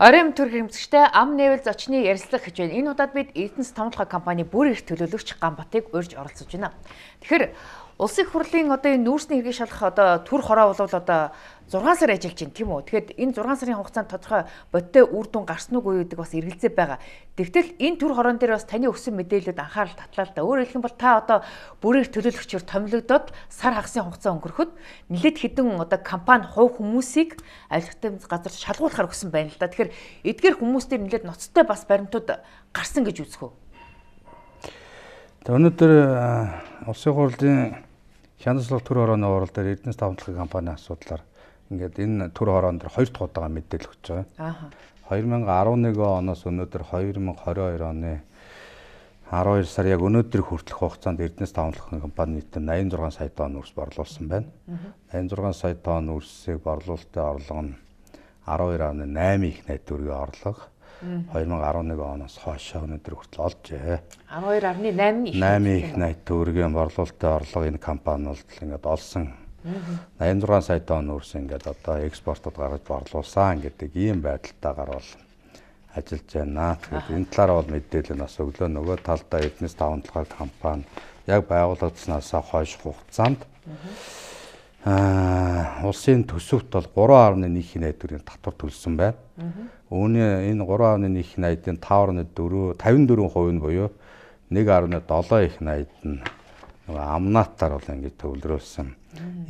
Орон төр хэмцэгчтэй ам нэвэл зочны ярилцлага хийж байна. Энэ удаад бид Эрдэнэс томлохоо компани бүр их төлөөлөгч Ганбатыг урьж оролцож байна. Тэгэхээр Улсын их хурлын одоо энэ нүүрсний хэргийг шалах одоо төр хороо болвол одоо 6 сар ажиллаж байна тийм үү. Тэгэхэд энэ 6 сарын хугацаанд тодорхой бодтой үр дүн гарсан уу гэдэг бас эргэлзээ байгаа. Тэгтэл энэ төр хорон дээр бас таны өгсөн мэдээлэлд анхаарал татлаа л да. Өөрөөр хэлэх юм бол та одоо бүрээр төлөөлөгчөөр томилогдоод сар хагасны хугацаа өнгөрөхөд нэлээд хэдэн одоо компани хувь хүмүүсийг авилгатай газар шалгуулахар өгсөн байна л да. Тэгэхээр эдгээр хүмүүстээр нэлээд ноцтой бас баримтууд гарсан гэж үзэх үү. Өнөөдөр улсын хурлын Хянцлог төр хорооны урал дээр Эрдэнэс тавталгын компани асуудлаар ингээд энэ төр хороон дээр хоёр дахь удаагаа мэдээлэл өгч байгаа. Аа. 2011 оноос өнөөдөр 2022 оны 12 сар яг өнөөдөр хүртэлх хугацаанд Эрдэнэс тавталгын компани нийт 86 сая тонн үрс борлуулсан байна. 86 сая тонн үрсийг борлуулалтын орлого нь 12.8 их найдваргийн орлого 2011 оноос хойш өнөөдөр хүртэл олжээ. 12.8 их 8 их 80 төгрөгийн борлуулалттай орлого энэ компаниуд ингээд олсон. 86 сая тонн өрс ингээд одоо экспортод гаргаж борлуулсан гэдэг ийм байдалтайгаар бол ажиллаж байна. Тэгэхээр энэ талаар бол мэдээлэл бас өглөө нөгөө талдаа Эрдэнэс таван талаар компани яг байгуулагдснаасаа хойш хугацаанд mm -hmm улсын төсөвт бол 3.1 их найдварын татвар төлсөн байна. Үүний энэ 3.1 их найдын 5.4 54% нь буюу 1.7 их найд нь нөгөө амнаатаар бол ингээд төвлөрүүлсэн.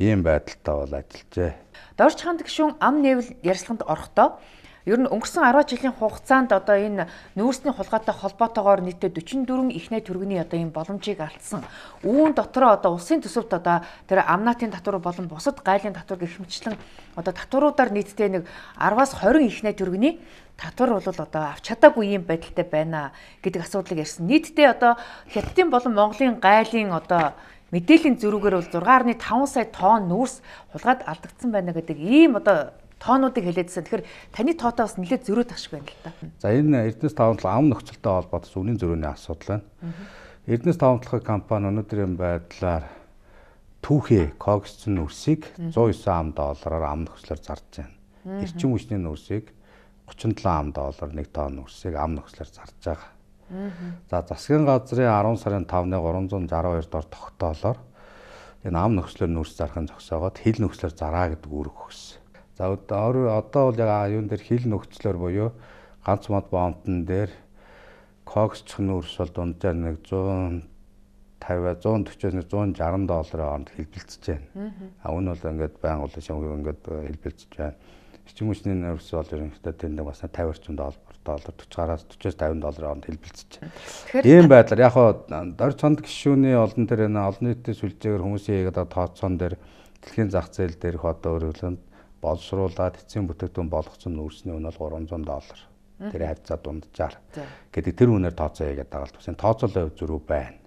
Ийм байдалтай бол ажиллажээ. Дорч ханд гişүн ам нэвэл ярьслаханд орохдоо Ер нь өнгөрсөн 10 жилийн хугацаанд одоо энэ нүүрсний хулгайтай холбоотойгоор нийтдээ 44 ихнээ төргөний одоо ийм боломжийг алдсан. Үүн дотроо одоо улсын төсөвт одоо тэр амнаатын татвар болон бусад гайлын татвар гэх мэтчлэн одоо татваруудаар нийтдээ нэг 10-аас 20 ихнээ төргөний татвар бол одоо авч чадаагүй юм байдалтай байна гэдэг асуудлыг ярьсан. Нийтдээ одоо Хятадын болон Монголын гайлын одоо мэдээллийн зөрүүгээр бол 6.5 сая тонн нүүрс хулгайд алдагдсан байна гэдэг ийм одоо тоонуудыг хэлээдсэн. Тэгэхээр таны тоотой бас нэлээд зөрүү тахшгүй байна л та. За энэ Эрдэнэс таван талын ам нөхцөлтэй холбоотой үнийн зөрүүний асуудал байна. Эрдэнэс таван талын компани өнөөдрийн байдлаар түүхээ когсцэн үрсийг 109 ам доллараар ам нөхцлөөр зарж байна. Эрчим хүчний нүрсийг 37 ам доллар 1 тонн нүрсийг ам нөхцлөөр зарж байгаа. За засгийн газрын 10 сарын 5-ны 362 дор тогтоолоор энэ ам нөхцлөөр нүрс зарахын зогсоогоод хил нөхцлөөр зараа гэдэг үүрэг өгсөн. За одоо бол яг аюун дээр хил нөхцлөөр буюу ганц мод боомтон дээр коксчх нүрс бол дунджаар нэг 150 140-160 долларын хооронд хэлбэлцэж байна. А энэ бол ингээд байнгын шинэ ингээд э, хэлбэлцэж байна. Эцэг хүчний нүрс бол ерөнхийдөө тэнд бас 50-100 доллар доллар 40-аас 40-50 долларын хооронд хэлбэлцэж байна. Ийм байдлаар яг хоо дор цонд гişүүний олон төр энэ олон нийтийн сүлжээгээр хүмүүсийн яг одоо тооцоон дээр дэлхийн зах зээл дээрх одоо өөрөвлөнд боловсруулад эцсийн бүтээгдэхүүн болгоцсон нүүрсний үнэ бол 300 доллар. Тэр хавцаа дунджаар. Гэдэг тэр үнээр тооцоо хийгээд байгаа л тусын тооцоолын хувь зөрүү байна.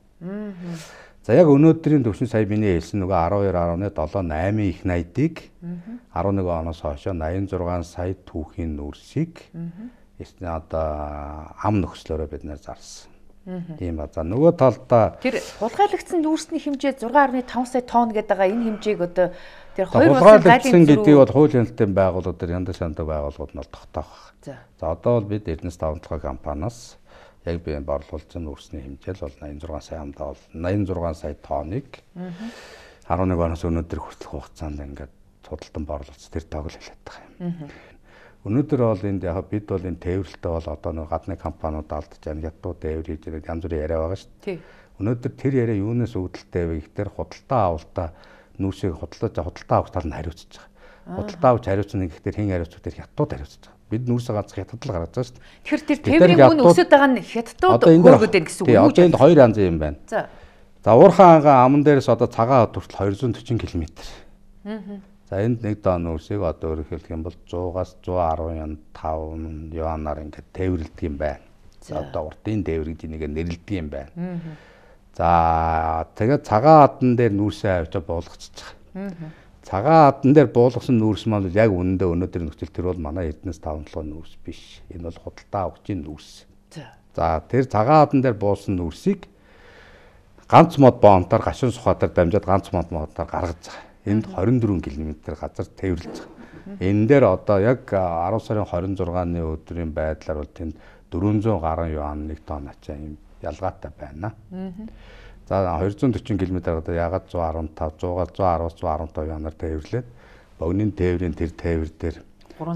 За яг өнөөдрийн төвшин сая миний хэлсэн нөгөө 12.78 их найдыг 11 оноос хойш 86 сая түүхийн нүрсийг эсвэл одоо ам нөхцлөөрөө бид нэр зарсан. Тийм ба. За нөгөө талдаа тэр хулгайлагдсан нүүрсний хэмжээ 6.5 сая тонн гэдэг байгаа. Энэ хэмжээг одоо Тэр хоёр улсын галын гэдэг бол хууль хяналтын байгууллагууд дээр янз бүрийн байгууллагууд нь тогтоох. За одоо бол бид Эрдэнэс давталгын компаниас яг би борлуулсан үрсний хэмжээл бол 86 сая амдаа бол 86 сая тоныг 11 оноос өнөөдөр хүртэлх хугацаанд ингээд судалдан борлуулц тэр тоог л хэлээд байгаа юм. Өнөөдөр бол энд яг бид бол энэ тээврэлтээ бол одоо нэг гадны компаниуд алдаж байгаа ятуу тээвэр хийж байгаа янз бүрийн яриа байгаа шүү дээ. Өнөөдөр тэр яриа юунаас үүдэлтэй вэ гэхээр худалдаа авалтаа нүүшийг худалдаж худалдаа авах тал нь хариуцж байгаа. Худалдаа авч хариуцна гэхдээ хэн хариуцв тэр хятадууд хариуцж байгаа. Бид нүүрсээ ганц хятад л гараад байгаа шүү дээ. Тэгэхээр тэр тээврийн үн өсөд байгаа нь хятадууд хөөгөөд байна гэсэн үг үү? Одоо энд хоёр янз юм байна. За. За уурхаан ангаа аман дээрээс одоо цагаан хот хүртэл 240 км. Аа. За энд нэг доо нүүрсийг одоо өөрөөр хэлэх юм бол 100-аас 115 юанаар ингээд тээвэрлдэг юм байна. За одоо уртын тээвэр гэдэг нэгээр нэрлдэг юм байна. Аа За тэгээд цагаан адан дээр нүүрсээ авч буулгачих. Цагаан адан дээр буулгасан нүүрс маань яг үнэндээ өнөөдөр нөхцөл төр бол манай Эрдэнэс 5-7 нүүрс биш. Энэ бол худалдаа авахчийн нүүрс. За тэр цагаан адан дээр буулсан нүүрсийг ганц мод боомтоор гашин сухатар дамжаад ганц мод модоор гаргаж байгаа. Энд 24 км газар тээвэрлэж байгаа. Энэ дээр одоо яг 10 сарын 26-ны өдрийн байдлаар бол тэнд 400 гаруй юаныг тонн ачаа юм ялгаатай байна. За 240 км одоо ягаад 115 100-аас 115 янаар тээвэрлээд богны тээврийн тэр тээвэр дээр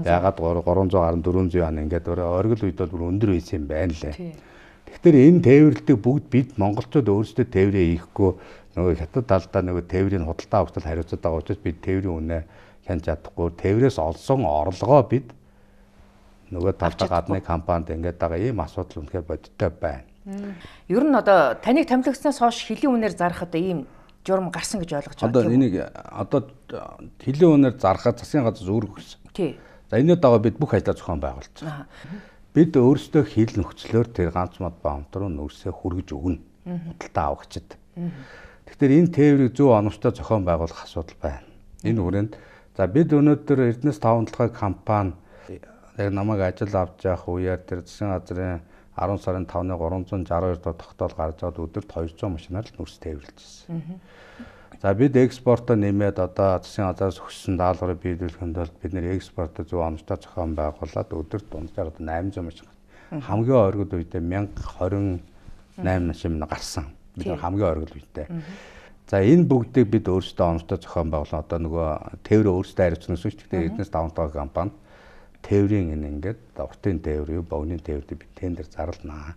ягаад 310 400 яан ингээд өөрөө оргил үед бол бүр өндөр байсан юм байна лээ. Тэгэхээр энэ тээвэрлэлтийг бүгд бид монголчууд өөрсдөө тээврээ хийхгүй нөгөө хятад талдаа нөгөө тээврийн худалдаа авалт хариуцаад байгаа учраас бид тээврийн үнэ хянж чадахгүй тээврээс олсон орлогоо бид нөгөө талдаа гадны компанид ингээд байгаа ийм асуудал үнэхээр бодиттой байна. Ер нь одоо таныг томилогсноос хойш хөлийн үнээр зарах одоо ийм журам гарсан гэж ойлгож байгаа. Одоо энийг одоо хөлийн үнээр зархад засгийн газар зөөр өгсөн. Тий. За энэ дэгаа бид бүх ажлаа зохион байгуулсан. Бид өөрсдөө хил нөхцлөөр тэр ганц мод баунт руу нүрсээ хүргэж өгнө. Худалдаа авагчд. Тэгэхээр энэ тээврийг зөв оновчтой зохион байгуулах асуудал байна. Энэ хүрээнд за бид өнөөдөр Эрдэнэс таван толгой компани намайг ажил авч явах үеэр тэр засгийн газрын 10 сарын 5-ны 362 доо тогтоол гарч аваад өдөрт 200 машинаар л нүрс тээвэрлэжсэн. За бид экспортоо нэмээд одоо засгийн газраас өгсөн даалгаврыг биелүүлэхэд бол бид нэр экспортоо 100 оновчтой зохион байгуулад өдөрт дунджаар 800 машин. Хамгийн ойргод үедээ 1028 машин гарсан. Бид хамгийн ойргод үедээ. За энэ бүгдийг бид өөрсдөө оновчтой зохион байгуулсан. Одоо нөгөө тээврээ өөрсдөө хариуцсан гэсэн чинь тэгээд эднээс даван тоо компани. Mm -hmm тээврийн энэ ингээд уртын тээвэр юу богны тээврийг бид тендер зарлнаа.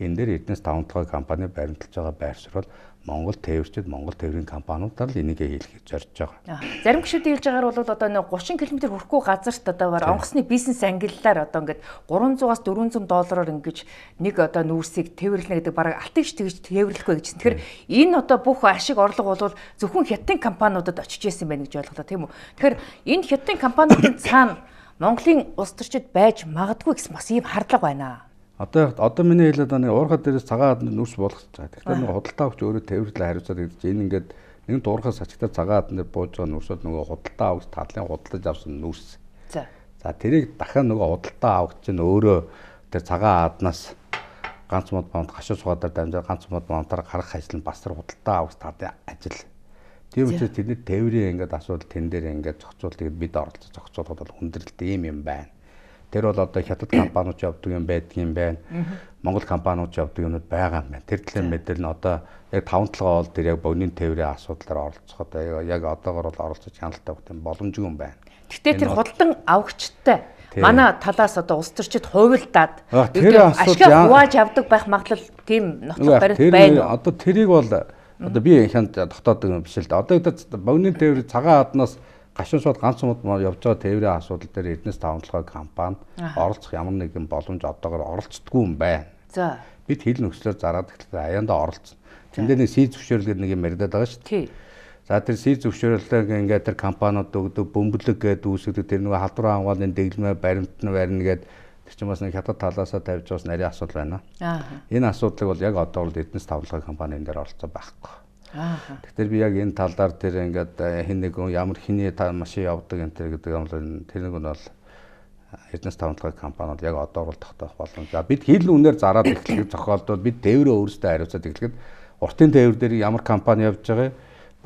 Энэ дээр Эрдэнэс таван толгой компани баримталж байгаа байршрал Монгол тээвэрчд Монгол тээврийн компаниудаар л энийгээ хийх гэж зорж байгаа. Зарим гişүүд хэлж байгаагаар бол одоо нэг 30 км хүрэхгүй газарт одоо баар онгоцны бизнес ангиллаар одоо ингээд 300-аас 400 доллараар ингэж нэг одоо нүүрсийг тээвэрлэнэ гэдэг бараг алтыгч тэгж тээвэрлэхгүй гэж. Тэгэхээр энэ одоо бүх ашиг орлого бол зөвхөн хятадын компаниудад очиж исэн байх гэж ойлголоо тийм үү. Тэгэхээр энэ хятадын компаниудын цаана Монголын улс төрчид байж магадгүй гэсэн бас ийм хардлага байна. Одоо одоо миний хэлээд байгаа нэг уурхад дээрээс цагаат нүрс болох цаа. Тэгэхээр нэг худалдаа өгч өөрөө тээвэрлэл хариуцаад ирж энэ ингээд нэг дуурхаас сачгатаа цагаат нэр бууж байгаа нүрсөд нөгөө худалдаа өгч тадлын худалдаж авсан нүрс. За. За тэрийг дахин нөгөө худалдаа авч чинь өөрөө тэр цагаан ааднаас ганц мод бамт хашаа суугаад дамжаа ганц мод бамтаар гарах ажил нь бас тэр худалдаа авах тардын ажил. Тийм учраас тэд нэр тээврийн ингээд асуудал тэн дээр ингээд зохицуул тэгээд бид оролцож зохицуулахад бол хүндрэлт ийм юм байна. Тэр бол одоо хятад компаниуд явдаг юм байдаг юм байна. Монгол компаниуд явдаг юмуд байгаа юм байна. Тэр төлөө мэдэрл нь одоо яг 5 толгой бол тэр яг богны тээврийн асуудлаар оролцоход яг одоогор бол оролцож хяналттай байх юм боломжгүй юм байна. Гэхдээ тэр худалдан авагчтай манай талаас одоо улс төрчид хувилдаад ашиг хувааж авдаг байх магадлал тийм нотох баримт байна. Тэр одоо тэрийг бол Одоо би хянд дотоод юм биш л да. Одоо богны тээвэр цагаан аднаас гашуун шууд ганц мод явж байгаа тээврийн асуудал дээр Эрдэнэс тавталгаа компани оролцох ямар нэгэн боломж одоогоор оролцдоггүй юм байна. За. Бид хил нөхцлөөр зараад ихлээр аяанда оролцсон. Тэндээ нэг сий зөвшөөрлөөр нэг юм яриад байгаа шүү дээ. За тэр сий зөвшөөрлөг ингээд тэр компаниуд өгдөг бөмбөлөг гэдэг үүсгэдэг тэр нэг халдвар хамгааллын дэглэмэ баримт нь барина гэдэг Тэр чинь бас нэг хятад талаасаа тавьж бас нарийн асуудал байна. Энэ асуудлыг бол яг одоо бол эдэнэс тавлага компанийн дээр оролцоо байхгүй. Тэгэхээр би яг энэ талаар тэр ингээд э, хин нэг ямар хиний машин явдаг энэ тэр гэдэг юм бол тэр нэг нь бол э, эднес тавталгай компаниуд яг одоо бол тогтоох болно. За бид хил үнээр зараад эхлэх зохиолдвол бид тээврээ өөрсдөө хариуцаад эхлэхэд уртын тээвэр дээр ямар компани явж байгаа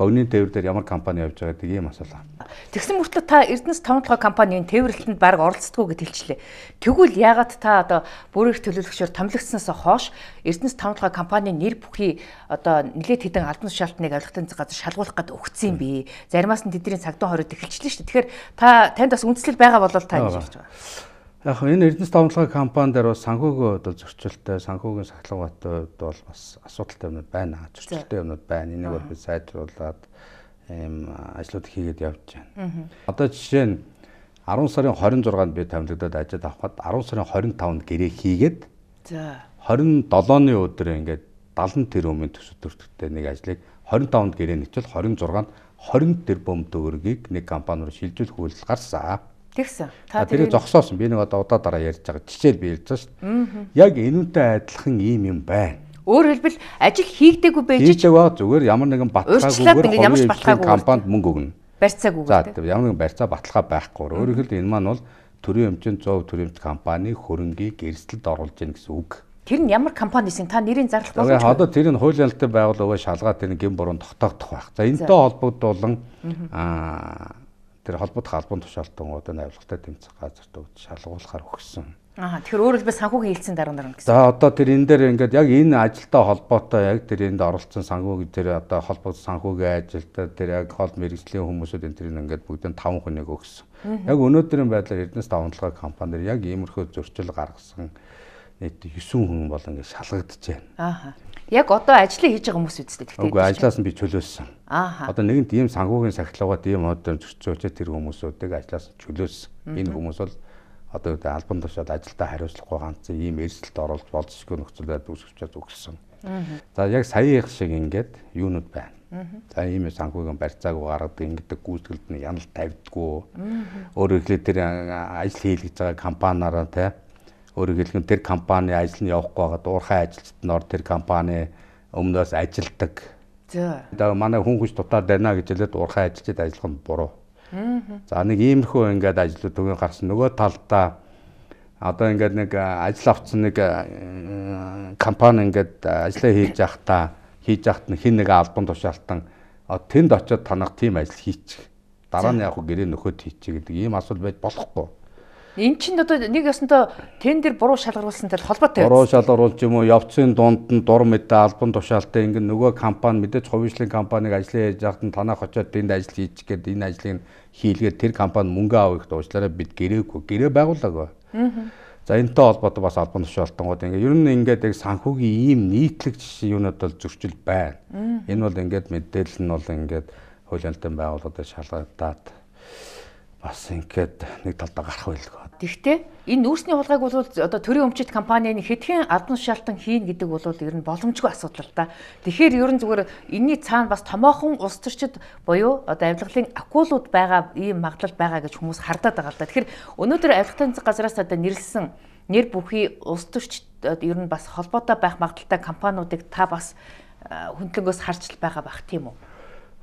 богны тээвэр дээр ямар компани явж байгаа гэдэг ийм асуулаа. Тэгсэн мөртлөө та Эрдэнэс таван толгой компанийн тээвэрлэлтэнд баг оролцдоггүй гэд хэлчихлээ. Тэгвэл яагаад та одоо бүрээр төлөөлөгчөөр томилогдсноос хойш Эрдэнэс таван толгой компанийн нэр бүхий одоо нэлээд хэдэн албан тушаалтныг ойлгохтын газар шалгуулах гэд өгцсөн юм бэ? Заримаас нь тэдний цагдаа хориг эхэлчихлээ шүү дээ. Тэгэхээр та танд бас үндэслэл байгаа болол та ингэж хэлж байгаа яг энэ эрдэнэс томлогын компанидэр бас санхүүгийн хувьд зөрчилтэй, санхүүгийн сахилгын хувьд бол бас асуудалтай юмнууд байна. Зөрчилтэй юмнууд байна. Энийг бол бид сайжруулад ийм ажлууд хийгээд явж байна. Одоо жишээ нь 10 сарын 26-нд би тамилгадад ажид авахад 10 сарын 25-нд гэрээ хийгээд за 27-ны өдөр ингээд 70 тэрбумын төсөв төртөгтэй нэг ажлыг 25-нд гэрээ нэвтэл 26-нд 20 тэрбум төгрөгийг нэг компани руу шилжүүлэх үйлдэл гарсан. Тэгсэн. Та тэрийг зогсоосон. Би нэг одоо удаа дараа ярьж байгаа. Жишээл би ярьж байгаа шүү дээ. Яг энүүнтэй адилхан ийм юм байна. Өөр хэлбэл ажил хийгдэггүй байж ч хийдэг ба зүгээр ямар нэгэн баталгаагүйгээр ямар ч баталгаагүй компанид мөнгө өгнө. Барьцааг өгнө. За ямар нэгэн барьцаа баталгаа байхгүй. Өөрөөр хэлбэл энэ маань бол төрийн өмчөнд 100 төрийн компани хөрөнгийг эрсдэлд оруулж гин гэсэн үг. Тэр нь ямар компанисийн та нэрийн зарлах боломж. Одоо тэр нь хуулийн ялтай байгууллагаа шалгаад тэр нь гин буруу тогтоогдох байх. За энэтэй холбогдуулан аа тэр холбогдох албан тушаалтнуудын авилгатай тэмцэх газарт шалгуулахаар өгсөн. Аа тэгэхээр өөрөөр хэлбэл санхүүгийн хилцэн дарга нар гэсэн. За одоо тэр энэ дээр ингээд яг энэ ажилтай холбоотой яг тэр энд оролцсон санхүүгийн тэр одоо холбогд санхүүгийн ажилтай тэр яг хол мэрэгжлийн хүмүүсүүд энэ тэрийг ингээд бүгдэн 5 хүнийг өгсөн. Яг өнөөдрийн байдлаар Эрдэнэс давамтлага компани яг иймэрхүү зөрчил гаргасан. Mm -hmm нийт 9 хүн бол ингээд шалгагдаж байна. Ааха. Яг одоо ажлыг хийж байгаа хүмүүс үстэй тэгтэй. Үгүй ажлаас нь би чөлөөссөн. Ааха. Одоо нэгэн тийм санхүүгийн сахилгаугаа тийм модер зөрчөөч тэр хүмүүсүүдийг ажлаас чөлөөссөн. Энэ хүмүүс бол одоо үүд албан тушаал ажилдаа хариуцлахгүй ганц ийм эрсдэлд оролж болцсохгүй нөхцөлөд үүсгчээд өгсөн. За яг саяын их шиг ингээд юунууд байна. За ийм санхүүгийн барьцааг гаргадаг ингэдэг гүйцэтгэлд нь яналт тавьдггүй. Өөрөөр хэлээд тэр ажил хийлгэж байгаа компаниараа тийм өөрөөр хэлбэл тэр компани ажил нь явахгүй байгаа дуурхай ажилчид нор тэр компани өмнөөс ажилдаг. За. Одоо манай хүн хүч дутаад байна гэж хэлээд уурхай ажилчид ажиллах нь буруу. За нэг иймэрхүү ингээд ажлууд төгөө гарсан нөгөө талдаа одоо ингээд нэг ажил авцсан нэг компани ингээд ажиллаа хийж явахдаа хийж явахт нь хин нэг албан тушаалтан тэнд очиод танах тийм ажил хийчих. Дараа нь яг гэрээ нөхөд хийчих гэдэг ийм асуудал байж болохгүй. Эн чинь одоо нэг ёсонтой тендер буруу шалгаруулсан тал холбоотой. Буруу шалгаруулж юм уу? Явцын дунд нь дур мэдээ албан тушаалтай ингэ нөгөө компани мэдээж хувьчлалын компаниг ажлын хийж яахад нь танах очиод энд ажил хийж гээд энэ ажлыг хийлгээд тэр компани мөнгө авах дуучлаараа бид гэрээгүй гэрээ байгуулаагүй. За энэтэй холбоотой бас албан тушаалтангууд ингээ ер нь ингээд яг санхүүгийн ийм нийтлэг юунад бол зөрчил байна. Энэ бол ингээд мэдээлэл нь бол ингээд хуулийн антен байгууллагад шалгагдаад бас ингээд нэг талдаа гарах байлгүй. Тэгвэл энэ нүүрсний хулгайг бол одоо төрийн өмчит компанийн хэдхэн албан тушаалтан хийн гэдэг бол ер нь боломжгүй асуудал л да. Тэгэхээр ер нь зүгээр энэний цаана бас томоохон улс төрчид буюу одоо авилгалын акулууд байгаа ийм магадлал байгаа гэж хүмүүс хардаад байгаа л да. Тэгэхээр өнөөдөр авилгын газраас одоо нэрлсэн нэр бүхий улс төрч ер нь бас холбоотой байх магадaltaй компаниудыг та бас хөндлөнгөөс харж байгаа бах тийм үү?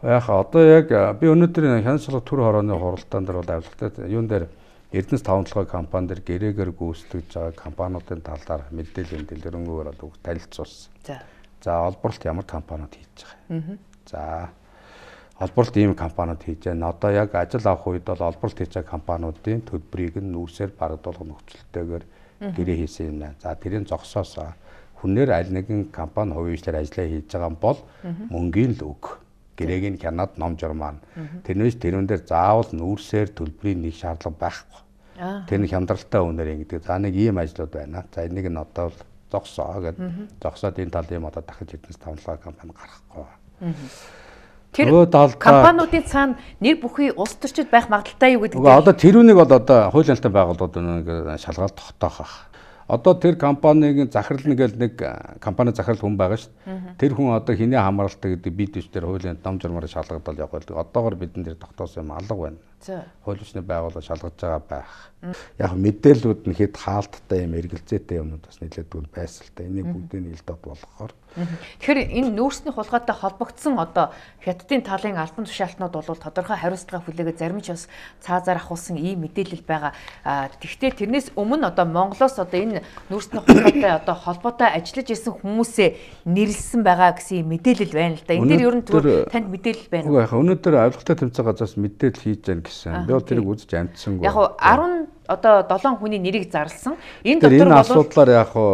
Яха одоо яг би өнөөдөр хянсалх төр хорооны хуралдаан дээр бол авилгатай юун дээр Эрдэнэс таван толгой компани дээр гэрээгээр гүйцэтгэж байгаа компаниудын тал дээр мэдээлэл дэлгэрэнгээр бол танилцуулсан. За. За олборлт ямар компаниуд хийж байгаа. За. Олборлт ийм компаниуд хийж байна. Одоо яг ажил авах үед бол олборлт хийж байгаа компаниудын төлбөрийг нь нүүрсээр багдуулах нөхцөлтэйгээр гэрээ хийсэн юм байна. За тэрийн зогсоосоо хүнээр аль нэгэн компани хувийн үйлчлэр ажиллаа хийж байгаа бол мөнгөний л үг гэрээг нь хянаад ном журмаар. Тэрнээс тэрүүн дээр заавал нүүрсээр төлбөрийн нэг шаардлага байхгүй. Тэр нь хямдралтай үнээр ингэдэг. За нэг ийм ажлууд байна. За энийг нь одоо л зогсоо гэдэг. Зогсоод энэ талын одоо дахиж эднес тавлаа компани гарахгүй. Тэр компаниудын цаана нэр бүхий улс төрчид байх магадaltaй юу гэдэг. Одоо тэрүүнийг бол одоо хууль хяналт байгууллагууд нэг шалгалт тогтоох Одоо тэр компанийн захирал нэгэл нэг компани захирал хүн байгаа шүү дээ. Тэр хүн одоо хинээ хамаарлалтаа гэдэг бид төчдөр хуулийн дам журмаар шалгагдал явуулдаг. Одоогор бид энэ тогтоосон юм алга байна. Хуульчны байгууллага шалгаж байгаа байх. Яг мэдээллүүд нь хэд хаалттай юм эргэлзээтэй юмнууд бас нэлээд дүүл байсалтай. Энийг бүгдийг нь ил дот болгохоор Тэгэхээр энэ нөөцний хулгайтай холбогдсон одоо хятадын талын албан тушаалтнууд бол тодорхой хариуцлага хүлээгээ зарим ч бас цаазаар ахуулсан ийм мэдээлэл байгаа. Тэгвэл тэрнээс өмнө одоо Монголоос одоо энэ нөөцний хулгайтай одоо холбоотой ажиллаж исэн хүмүүсээ нэрлсэн байгаа гэсэн мэдээлэл байна л да. Энд дээр ер нь танд мэдээлэл байна уу? Үгүй яхаа өнөөдөр авралтай тэмцээн газраас мэдээлэл хийж гэн гэсэн. Би бол тэрийг үзэж амжсангүй. Яг 10 одоо 7 хүний нэрийг зарлсан. Энэ дотор бол энэ асуудлаар яг хуу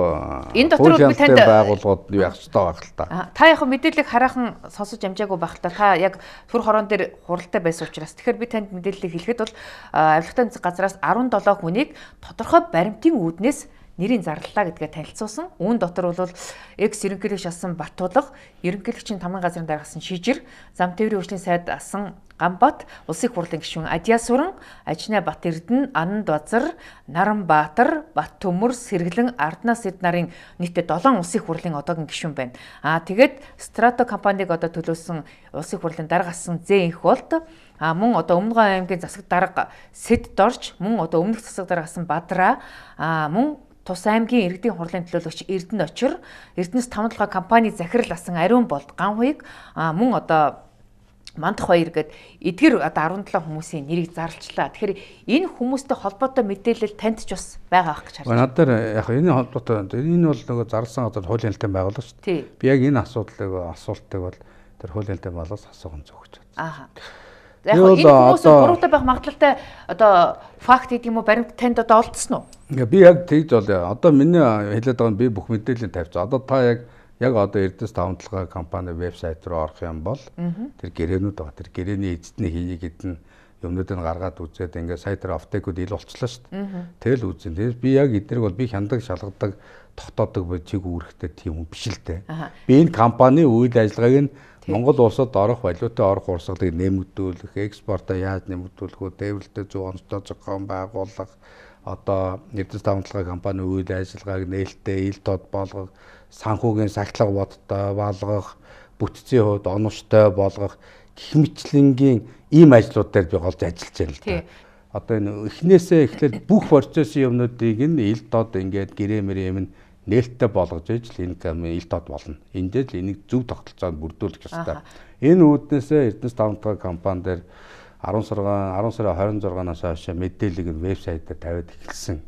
энэ дотор бол танд байгууллагууд яг ч таа байх л та. Та яг мэдээлэл хараахан сонсож амжаагүй байх л та. Та яг төр хорон дээр хуралтай байсан учраас тэгэхээр би танд мэдээлэл хэлэхэд бол авилгын газраас 17 хүнийг тодорхой баримтын үүднээс нэрийн зарлалаа гэдгээ танилцуулсан. Үүн дотор бол экс ерөнхийлөгч асан Батулга, ерөнхийлөгчийн тамгын газрын даргасан Шижир, зам тээврийн хөгжлийн сайд асан Гамбат, улсын их хурлын гишүүн Адиасүрэн, Ажнаа Бат Эрдэнэ, Ананд Базар, Наран Баатар, Бат Төмөр, Сэргэлэн, Арднаас Эд нарын нийтдээ 7 улсын их хурлын одоогийн гишүүн байна. Аа тэгээд Strato компаниг одоо төлөөсөн улсын их хурлын дарга асан Зэ Инх болт А мөн одоо Өмнөг аймгийн засаг дарга Сэд Дорж, мөн одоо Өмнөх засаг дарга асан Бадраа, а мөн тус аймгийн иргэдийн хурлын төлөөлөгч Эрдэнэ Очир Эрдэнэс 5 толгой компани захирал асан Ариун болд Ганхуйг мөн одоо Мандах баяр гээд эдгэр одоо 17 хүмүүсийн нэрийг зарлчлаа. Тэгэхээр энэ хүмүүстэй холбоотой мэдээлэл танд ч бас байгаа байх гэж харж байна. Над дээр яг энэ холбоотой энэ бол нөгөө зарлсан газар хуулийн хэлтэн байгуулах шүү дээ. Би яг энэ асуудлыг асуултыг бол тэр хуулийн хэлтэн байгуулалт асуух нь зөв гэж байна. Аа. За яг энэ хүмүүс буруутай байх магадлалтай одоо факт гэдэг юм уу баримт танд одоо олдсон уу? Би яг тэгж болоо. Одоо миний хэлээд байгаа нь би бүх мэдээлэл тавьчихсан. Одоо та яг яг одоо Эрдэс таван толгой компани вебсайт руу орох юм бол тэр гэрээнүүд байгаа. Тэр гэрээний эзэдний хийе гэдэг нь юмнуудыг гаргаад үзээд ингээд сайтар офтекуд ил болчлаа шүү дээ. Тэгэл үзэн. Тэгээс би яг эднэрийг бол би хяндаг, шалгадаг, тогтоодог ба чиг үүрэхтэй тийм хүн биш л дээ. Би энэ компани үйл ажиллагааг нь Монгол улсад орох валюта орох урсгалыг нэмэгдүүлэх, экспортоо яаж нэмэгдүүлэх үү, дээврэлтэй зөв онцлог зохион байгуулах, одоо нэрдэс тавталгаа компани үйл ажиллагааг нээлттэй ил тод болгох, санхүүгийн сахилга бодтой болгох, бүтцийн хувьд оновчтой болгох гэх мэтлэнгийн ийм ажлууд дээр би голж ажиллаж байна л да. Одоо энэ эхнээсээ эхлээд бүх процессын юмнуудыг нь ил тод ингээд гэрээ мэрээ юм нь нээлттэй болгож иж л энэ камын ил тод болно. Эндээ л энийг зөв тогтолцоонд бүрдүүлэх ёстой. Энэ үүднээсээ Эрдэнэс давталгаа компани дээр 10 сарын 10 сарын 26-наас хойш мэдээллийг нь вебсайт дээр тавиад эхэлсэн.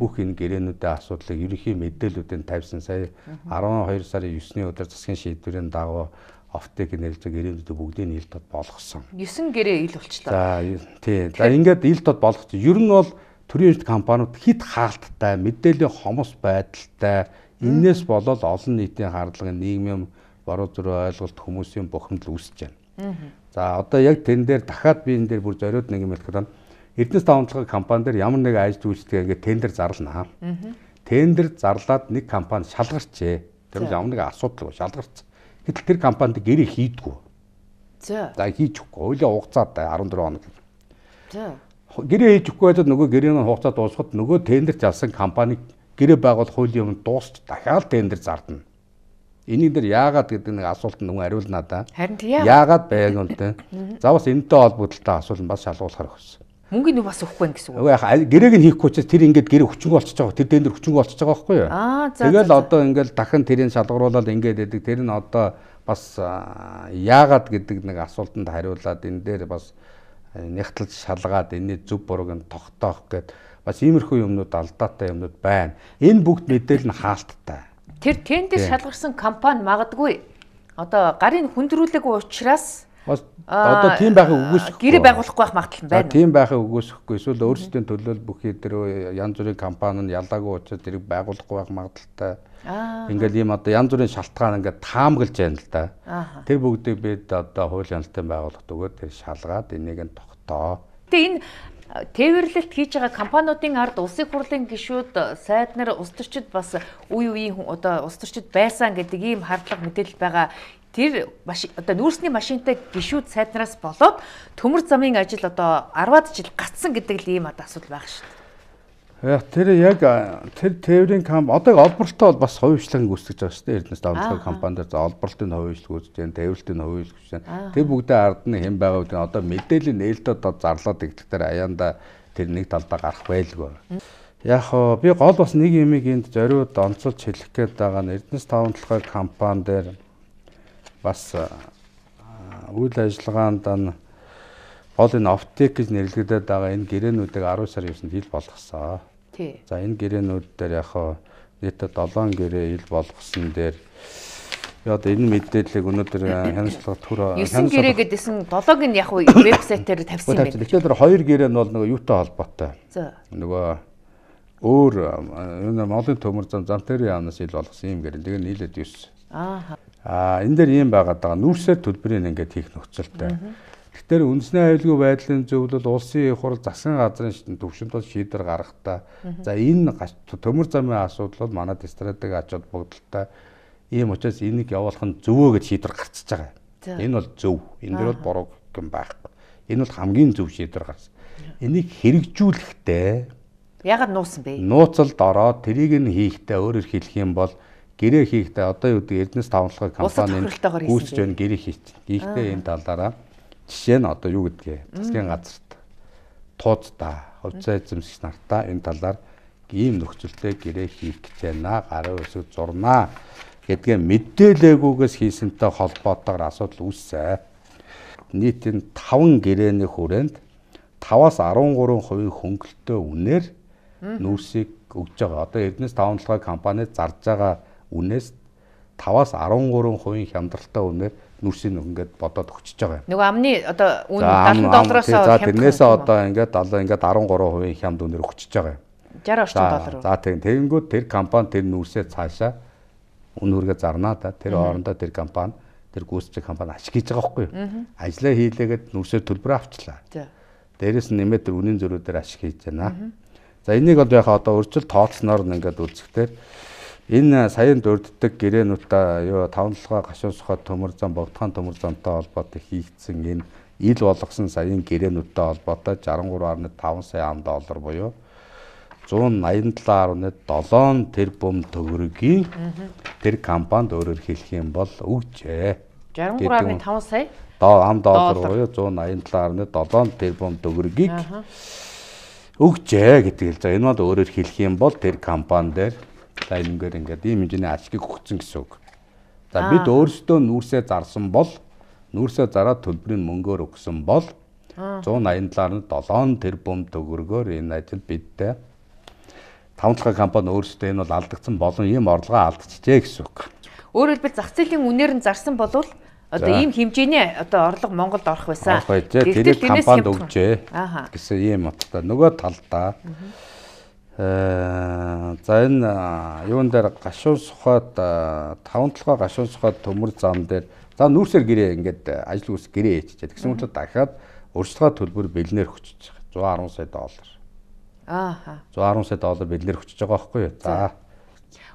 Бүх энэ гэрээнүүдийн асуудлыг ерөнхий мэдээллүүдийн тавьсан. Сая 12 сарын 9-ний өдөр засгийн шийдвэрийн дагуу офтек нэлж гэрээнүүдийг бүгдийг ил тод болгосон. 9 гэрээ ил болчлоо. За тий. За ингээд ил тод болгочих. Ер нь бол төрийн эрд компаниуд хит хаалттай, мэдээллийн хомос байдалтай энээс болоод олон нийтийн хардлагын нийгмийн боруу зөрөө ойлголт хүмүүсийн бухимдал үүсэж байна. За одоо яг тэн дээр дахиад би энэ дээр бүр зориуд нэг юм хэлэх гэдэг нь Эрдэнэс давамжлагын компани дээр ямар нэг ажил үйлчлэгээ ингээд тендер зарлнаа. Тендер зарлаад нэг компани шалгарчээ. Тэр нь ямар нэг асуудал шалгарч. Гэтэл тэр компанид гэрээ хийдгүү. За. За хийж өгөхгүй. Хуулийн хугацаатай 14 хоног. За гэрээ хийж өгөхгүй байдлаар нөгөө гэрээний хугацаа дуусахад нөгөө тендер залсан компани гэрээ байгуулах хуулийн өмнө дуусч дахиад тендер зардна. Энийг дэр яагаад гэдэг нэг асуулт нөгөө хариулнаа да. Харин тийм яагаад байг юм те. За бас энэтэй холбоотой асуулт бас шалгуулахар өгсөн. Мөнгө нэг бас өгөхгүй гэсэн үг. Үгүй яа гэрээг нь хийхгүй учраас тэр ингээд гэрээ хүчнэг болчихж байгаа. Тэр тендер хүчнэг болчихж байгаа байхгүй юу? Аа за. Тэгэл одоо ингээд дахин тэрийг шалгуулаад ингээд яадаг. Тэр нь одоо бас яагаад гэдэг нэг асуултанд хариулаад энэ дээр бас Э, нягтлж шалгаад энэний зүв бурууг нь тогтоох гэд бас иймэрхүү юмнууд алдаатай юмнууд байна. Энэ бүгд мэдээлэл нь хаалттай. Тэр тендер шалгарсан компани магадгүй одоо гарын хүндрүүлэг учраас бас одоо тийм байхыг үгүйсэхгүй. Гэрээ байгуулахгүй байх магадлал байна. Тийм байхыг үгүйсэхгүй. Эсвэл өөрсдийн төлөөлөл бүхий тэр янз бүрийн компани нь ялгаагүй учраас тэрийг байгуулахгүй байх магадлалтай. Ингээл ийм одоо янз бүрийн шалтгаан ингээд таамаглаж байна л да. Тэр бүгдийг бид одоо хуулийн ялтын байгуулалт өгөөд тэр шалгаад энийг нь доо. Тэгээ энэ тээвэрлэлт хийж байгаа компаниудын ард улсын хурлын гишүүд сайд нар улс төрчид бас үе үеийн одоо улс төрчид байсан гэдэг ийм хардлага мэдээлэл байгаа. Тэр одоо нүүрсний машинтай гишүүд сайднараас болоод төмөр замын ажил одоо 10-аад жил гацсан гэдэг л ийм одоо асуудал байгаа шүү дээ. Тэр яг тэр тээврийн камп одоо олборлтоо бол бас хувьчлан гүйцэтгэж байгаа шүү дээ. Эрдэнэс давамцлог компанид за олборлтын хувьчлал гүйцэж байна, тээврэлтийн хувьчлал гүйцэж байна. Тэр бүгдээ ард нь хэн байгаа гэдэг одоо мэдээллийн нээлттэй зарлаад игэлтэхээр аяанда тэр нэг талдаа гарах байлгүй. Яг хоо би гол бас нэг юмыг энд зориуд онцолж хэлэх гээд байгаа нь Эрдэнэс давамцлог компани дээр бас үйл ажиллагаанд нь гол энэ оптик гэж нэрлэгдэдэг байгаа энэ гэрээнүүдийг 10 сарын 9-нд хил болгосон. За энэ гэрээнүүд дээр яг хаа нийт 7 гэрээ ил болгосон дээр Яг энэ мэдээллийг өнөөдөр хяналтлагад төр хяналтлагад гэрээ гэдсэн 7-ыг нь яг вебсайтээр тавьсан юм байна. Тэгэхээр 2 гэрээ нь бол нөгөө юутай холбоотой. Нөгөө өөр энэ Монголын төмөр зам Зантерын яамнаас ил болгосон юм гэрээ. Тэгээ нийлээд 9. Аа. Аа энэ дээр ийм байгаад байгаа. Нүүрсээр төлбөрийн ингээд хийх нөхцөлтэй. Тэр үндэсний аюулгүй байдлын зөвлөл улсын их хурл засгийн газрын төвшөнд бол шийдвэр гаргахдаа за энэ төмөр замын асуудал бол манай стратеги аж холбогдолтой ийм учраас энийг явуулах нь зөвөө гэж шийдвэр гарчиж байгаа. Энэ бол зөв. Энэ дэр бол буруу гэх юм байхгүй. Энэ бол хамгийн зөв шийдвэр гарсан. Энийг хэрэгжүүлэхдээ ягаад нуусан бэ? Нууцлд ороод тэрийг нь хийхдээ өөрөөр хэлэх юм бол гэрээ хийхдээ одоо юу гэдэг Эрдэнэс тавлахыг компани гүйцэж байна гэрээ хийх. Хийхдээ энэ талаараа Жишээ нь одоо юу гэдгээ засгийн газарт туудаа, хувьцаа эзэмшигч нартаа энэ талаар ийм нөхцөлтэй гэрээ хийх гэж байна. Гарын үсэг зурнаа гэдгээ мэдээлээгүйгээс хийсэнтэй холбоотойгоор асуудал үүссэн. Нийт энэ 5 гэрээний хүрээнд 5-13% хөнгөлтөө үнээр нүүрсийг өгж байгаа. Одоо Эрдэнэс таван толгой компани зарж байгаа үнээс 5-13% хямдралтай үнээр нүрсийг ингээд бодоод өгчөж байгаа юм. Нөгөө амны одоо үн 70 доллараас хямд. За тэрнээсээ одоо ингээд 70 ингээд 13% хямд үнээр өгчөж байгаа юм. 60 орчим доллар. За тийм тэгэнгүүт тэр компани тэр нүрсээ цаашаа үн үргээ зарнаа да. Тэр хоорондоо тэр компани тэр гүйцэтгэх компани ашиг хийж байгаа байхгүй юу? Ажлаа хийлээгээд нүрсээр төлбөр авчлаа. Дээрээс нь нэмээд тэр үнийн зөрүү дээр ашиг хийж байна. За энийг бол яхаа одоо өрчил тооцсноор нь ингээд үзэхдээ Энэ саянд өрддөг гэрээнуудаа юу тавнлага гашуун сухад төмөр зам богдхан төмөр замтай холбоотой хийгдсэн энэ ил болгосон саяын гэрээнүүдтэй холбоотой 63.5 сая ам доллар буюу 187.7 тэрбум төгрөгийг тэр компанид өөрөөр хэлэх юм бол өгчээ. 63.5 сая ам доллар буюу 187.7 тэрбум төгрөгийг өгчээ гэдэг л за энэ бол өөрөөр хэлэх юм бол тэр компани дээр лайнингээр ингээд ийм хэмжээний ашиг өгсөн гэсэн үг. За бид өөрсдөө нүүрсээ зарсан бол нүүрсээ зараад төлбөрийн мөнгөөр өгсөн бол 187-аар 7 тэрбум төгрөгөөр энэ ажил бидтэй таван дахь компани өөрсдөө энэ бол алдагдсан болон ийм орлогоо алдчихжээ гэсэн үг. Өөрөөр хэлбэл зах зээлийн үнээр нь зарсан болвол одоо ийм хэмжээний одоо орлого Монголд орох байсан. Тэрийг компанид өгчээ гэсэн ийм утгатай. Нөгөө талдаа Э, за энэ юун дээр гашуун сухад таван толгой гашуун сухад төмөр зам дээр за нүүрсээр гэрээ ингээд ажил үйлс гэрээ хийчихэ. Тэгсэн мөрөд дахиад өрсөлдөө төлбөр бэлнээр хүчиж байгаа 110 сая доллар. Ааха. 110 сая доллар бэлнээр хүчиж байгаа байхгүй юу? За.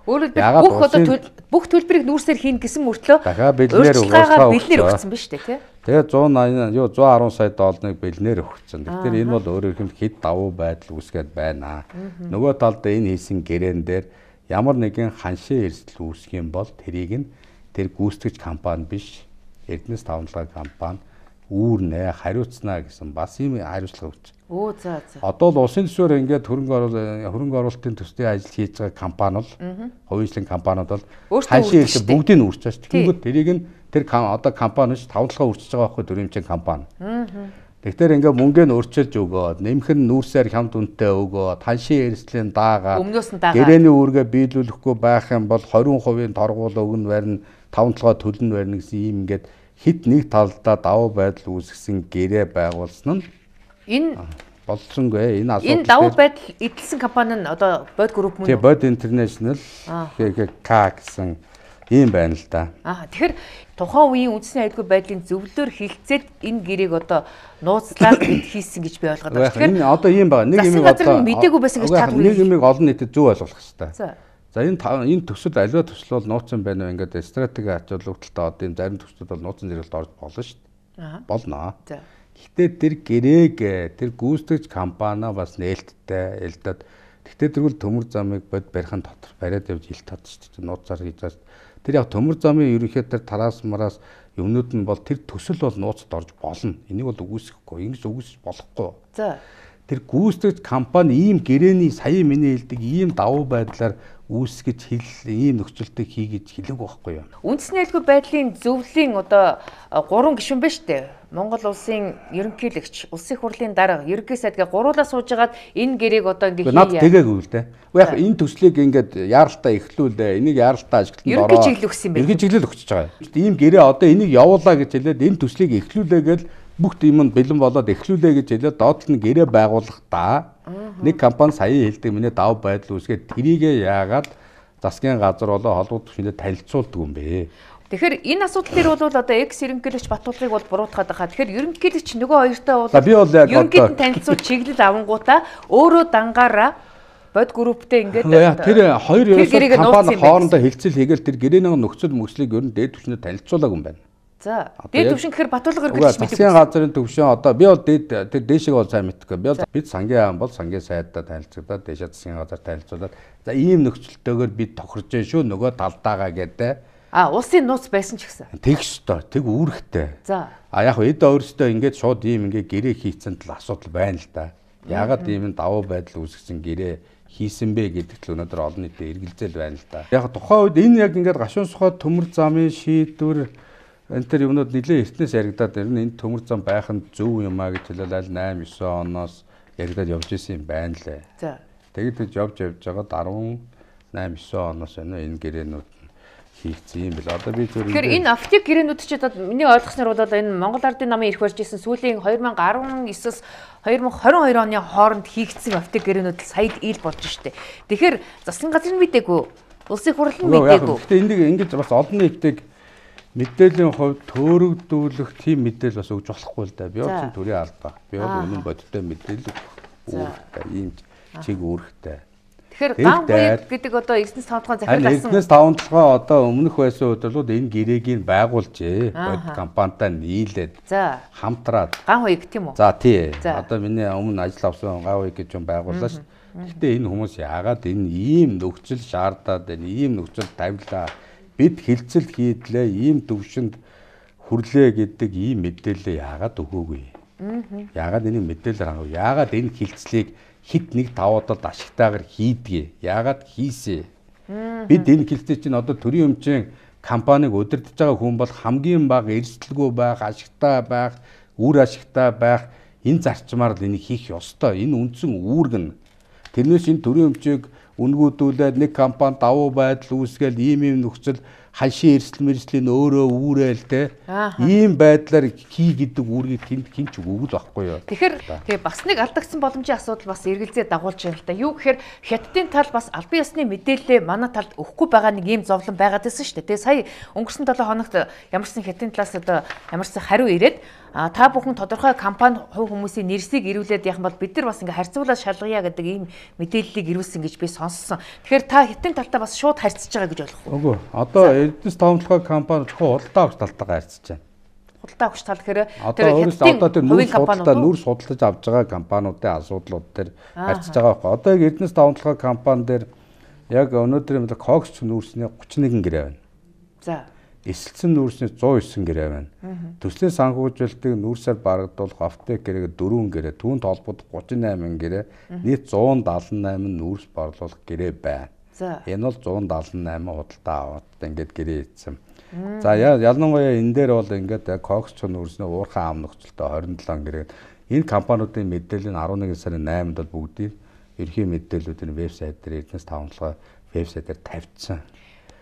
Өөрөөр хэлбэл бүх одоо бүх төлбөрийг нүүрсээр хийн гэсэн мөртлөө дахиад бэлнээр өгсөн биш үү? Тэгээ 180 юу 110 сая долларыг бэлнээр өгсөн. Тэгэхээр энэ бол өөрөөх нь хэд давуу байдал үүсгээд байна. Нөгөө талд энэ хийсэн гэрэн дээр ямар нэгэн ханшийн эрсдэл үүсэх юм бол тэрийг нь тэр гүйцэтгэж компани биш Эрдэнэс тавталгаа компани үүрнэ, хариуцна гэсэн бас ийм хариуцлага өгч. Оо за за. Одоо л улсын төсвөр ингээд хөрөнгө оруулалт хөрөнгө оруулалтын төслийн ажил хийж байгаа компани бол хувьслан компаниуд бол ханшийн эрсдэл бүгдийг нь үрчээч. Тэгэнгүүт тэрийг нь тэр одоо компани биш 5 толгой өрчөж байгаа байхгүй дөрвимчин компани. Тэгэхээр ингээ мөнгө нь өрчилж өгөөд нэмэх нь нүүрсээр хямд үнэтэй өгөөд таншийн эрслийн даагаа гэрээний үүргээ биелүүлэхгүй байх юм бол 20% торгуул өгнө барина 5 толгой төлнө барина гэсэн ийм ингээд хит нэг талдаа давуу байдал үүсгэсэн гэрээ байгуулсан нь энэ болсонгүй энэ асуудал. Энэ давуу байдал эдэлсэн компани нь одоо Bod Group мөн үү? Тэгээ Bod International тэгээ K гэсэн ийм байна л да. Аа тэгэхээр тухайн үеийн үндэсний аюулгүй байдлын зөвлөлөөр хилцээд энэ гэрээг одоо нууцлаад бид хийсэн гэж би ойлгоод байна. Тэгэхээр энэ одоо ийм байна. Нэг юм одоо мдэггүй байсан гэж таагүй. Нэг юм олон нийтэд зөв ойлгох хэрэгтэй. За энэ энэ төсөл аливаа төсөл бол нууцсан байна вэ? Ингээд стратеги ачааллуудтай одоо ийм зарим төслүүд бол нууцсан зэрэгт орж болно шүү дээ. Болно. Гэхдээ тэр гэрээг тэр гүйцэтгэж компани бас нээлттэй элдэд Тэгтээ тэрвэл төмөр замыг бод барихын дотор бариад явж ил тат шүү дээ. Нууцаар хийж Тэр яг төмөр замын ерөнхийд тэр тараас мараас юмнууд нь бол тэр төсөл бол нууцд орж болно. Энийг бол үгүйсэхгүй, ингэж үгүйсэж болохгүй. За. Тэр гүйцэтгэж компани ийм гэрээний сая миний хэлдэг ийм давуу байдлаар үүсгэж хэл ийм нөхцөлтэй хий гэж хэлээг байхгүй юу. Үндэснээлгүй байдлын зөвлөлийн одоо э, гурван гишүүн байна шүү дээ. Монгол улсын ерөнхийлөгч, улсын хурлын дарга, ерөнхий сайдгаа гуруулаа суужгаад энэ гэрээг одоо ингэ хийе. Над тэгээгүй л дээ. Яг энэ төслийг ингээд яаралтай эхлүүлээ. Энийг яаралтай ажилтнаар ороо. Ерөнхий чиглэл өгсөн байх. Ерөнхий чиглэл өгч байгаа. Ийм гэрээ одоо энийг явуулаа гэж хэлээд энэ төслийг эхлүүлээ гэж бүх юм нь бэлэн болоод эхлүүлээ гэж хэлээд доод нь гэрээ байгуулагда нэг компани сая хэлдэг миний дав байдал үүсгээд тэрийгэ яагаад засгийн газар болоо холбогдох шинэ танилцуулдаг юм бэ? Тэгэхээр энэ асуудал дээр бол одоо экс ерөнхийлөгч Батулгыг бол буруутгаад байгаа. Тэгэхээр ерөнхийлөгч нөгөө хоёртой бол би бол яг ерөнхийд танилцуул чиглэл авангуудаа өөрөө дангаараа бод групптэй ингээд тэр хоёр ерөөсөө компани хоорондоо хилцэл хийгээл тэр гэрээний нөхцөл мөслийг ер нь дээд түвшинд танилцуулаагүй юм байна. За. Дээд төвшин гэхээр Батулга гэр гэж мэддэг. Засгийн газрын төвшин одоо би бол дээд тэр дээшээ бол сайн мэдхгүй. Би бол бид сангийн хаан бол сангийн сайдаа танилцуулаад дээшээ засгийн газар танилцуулаад за ийм нөхцөлтэйгээр бид тохирж дээ шүү нөгөө талдаагаа гэдэг. А улсын нууц байсан ч гэсэн. Тэгш тоо, тэг үүрэгтэй. За. А яг эд өөрсдөө ингээд шууд ийм ингээд гэрээ хийцэн тал асуудал байна л да. Ягаад ийм давуу байдал үүсгэсэн гэрээ хийсэн бэ гэдэг л өнөөдөр олон нийтэд эргэлзэл байна л да. Яг тухайн үед энэ яг ингээд гашуун сухад төмөр замын шийдвэр энэ төр юмнууд нэлээ эртнээс яригадаад байна. Энэ төмөр зам байх нь зөв юм а гэж хэлэл аль 8 9 оноос яригадаад явж исэн юм байна лээ. За. Тэгээд тэгж явж явж байгаад 18 9 оноос байна энэ гэрээнүүд хийгдсэн юм бэл. Одоо би зөв Тэгэхээр энэ офтик гэрээнүүд ч одоо миний ойлгосноор бол энэ Монгол Ардын намын ирэх барьж исэн сүүлийн 2019-с 2022 оны хооронд хийгдсэн офтик гэрээнүүд саяд ил болж штэ. Тэгэхээр засгийн газар нь мэдээгүй, улсын хурлын мэдээгүй. Гэтэ энийг ингэж бас олон нийтэд мэдээллийн хувьд төөрөгдүүлэх тийм мэдээлэл бас өгж болохгүй л да. Би бол төрийн албаа. Би бол үнэн бодиттой мэдээлэл үүрэгтэй. Ийм чиг үүрэгтэй. Тэгэхээр ган буяд гэдэг одоо 9-с 5 дахь захирлсан. 9-с 5 дахь одоо өмнөх байсан бодлууд энэ гэрээгийг байгуулжээ. Бод компанитай нийлээд хамтраад ган буяг тийм үү? За тий. Одоо миний өмнө ажил авсан ган буяг гэж юм байгууллаа шүү. Гэхдээ энэ хүмүүс яагаад энэ ийм нөхцөл шаардаад байна? Ийм нөхцөл тавилаа бид хилцэл хийдлээ ийм төвшөнд хүрлээ гэдэг ийм мэдээлэл яагаад өгөөгүй. Яагаад энийг мэдээлэл хангав? Яагаад энэ хилцлийг хит нэг тавуудад ашигтайгаар хийдгээ? Яагаад хийсэ? Бид энэ хилцээ чинь одоо төрийн өмчийн компаниг удирдах байгаа хүн бол хамгийн бага эрсдэлгүй байх, ашигтай байх, үр ашигтай байх энэ зарчмаар л энийг хийх ёстой. Энэ үндсэн үүрэг нь. Тэрнээс энэ төрийн өмчийг үнгүүдүүлээд нэг компани давуу байдал үүсгээл ийм ийм нөхцөл ханшийн эрсдэл мэрслийн өөрөө үүрэл те ийм байдлаар хий гэдэг үүргийг тэнд хинч өгөл واخгүй юу. Тэгэхээр тэгээ бас нэг алдагдсан боломжийн асуудал бас эргэлзээ дагуулж байна л да. Юу гэхээр хятадын тал бас албан ёсны мэдээлэлээ манай талд өгөхгүй байгаа нэг ийм зовлон байгаад байсан шүү дээ. Тэгээ сая өнгөрсөн 7 хоногт ямарсан хятадын талаас одоо ямарсан хариу ирээд А та бүхэн тодорхой компани хувь хүмүүсийн нэрсийг ирүүлээд яхан бол бид нар бас ингээ харьцуулаад шалгая гэдэг ийм мэдээллийг ирүүлсэн гэж би сонссон. Тэгэхээр та хитэн талтаа бас шууд харьцаж байгаа гэж болох уу? Үгүй. Одоо Эрдэс тавталгой компани зөвхөн худалдаа авч талтаагаа харьцаж байна. Худалдаа авч тал гэхээр тэр хитэн одоо тэр нүүр судалдаа нүүр судалж авж байгаа компаниудын асуудлууд тэр харьцаж байгаа байхгүй. Одоо яг Эрдэс тавталгой компани дээр яг өнөөдрийн мэдээ кокс нүүрсний 31 гэрээ байна. За эсэлсэн нүүрсний 109 гэрээ байна. Төслийн санхүүжилтийг нүүрсээр барагдуулах аптек гэрээг 4 гэрээ, түүнт холбогдох 38 гэрээ, нийт 178 нүүрс борлуулах гэрээ байна. Энэ бол 178 худалдаа аваад ингээд гэрээ ийцсэн. За ялангуяа энэ дээр бол ингээд кокс э, чон нүүрсний уурхаа ам нөхцөлтөө 27 гэрээ. Энэ компаниудын мэдээлэл нь 11 сарын 8-нд бол бүгдийг ерхий мэдээллүүдийн вебсайт дээр эрдэнэс таван толгой вебсайт дээр тавьчихсан.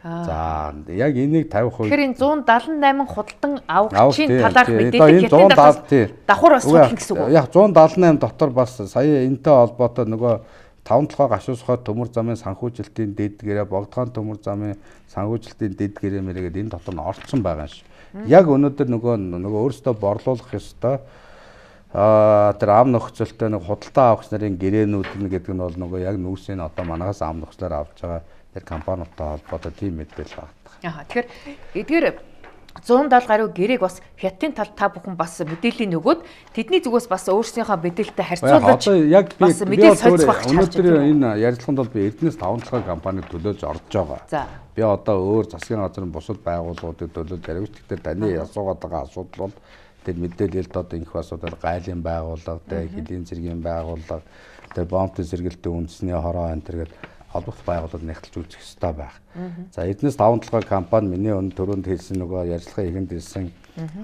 За яг энийг 50%. Тэгэхээр энэ 178 худалдан авахчийн талаарх мэдээлэл гэдэг давхар бас худалдан гэсэн үг үү? Яг 178 дотор бас сая энтэй холбоотой нөгөө 5 толгой гашуусхой төмөр замын санхүүжилтийн дэдгэрээ богдгоон төмөр замын санхүүжилтийн дэдгэрээ мэрэгэд энэ дотор нь орцсон байгаа ш. Яг өнөөдөр нөгөө нөгөө өөрсдөө борлуулах ёстой аа тэр ам нөхцөлтэй нэг худалдаа авах нарын гэрээнүүд нь гэдэг нь бол нөгөө яг нүүсийн одоо манаас ам нөхцлөөр авч байгаа тэр компаниудтай холбоотой тийм мэдээлэл багтдаг. Аа тэгэхээр эдгээр 170 гаруй гэрээг бас хятадын тал та бүхэн бас мэдээллийн нөгөөд тэдний зүгээс бас өөрсдийнхөө мэдээлэлтэй харьцуулж яг би мэдээлэл солилцох өнөөдөр энэ ярилцлаганд бол би Эрдэнэс 5 цагаан компанид төлөөж орж байгаа. За. Би одоо өөр засгийн газрын бусад байгууллагуудад төлөөж зарвч гэхдээ таны асуугаад байгаа асуудал бол тэр мэдээлэлд одоо ингэх асуудал гайлын байгууллага, тэг хэдийн зэргийн байгууллага, тэр бомбт зэрэгэлтэн үндэсний хороо энэ төргээд холбогдох байгууллагад нэгтэлж үзэх ёстой байх. За эднээс даван толгой компани миний өн төрөнд хэлсэн нөгөө ярилцлага ихэнд хэлсэн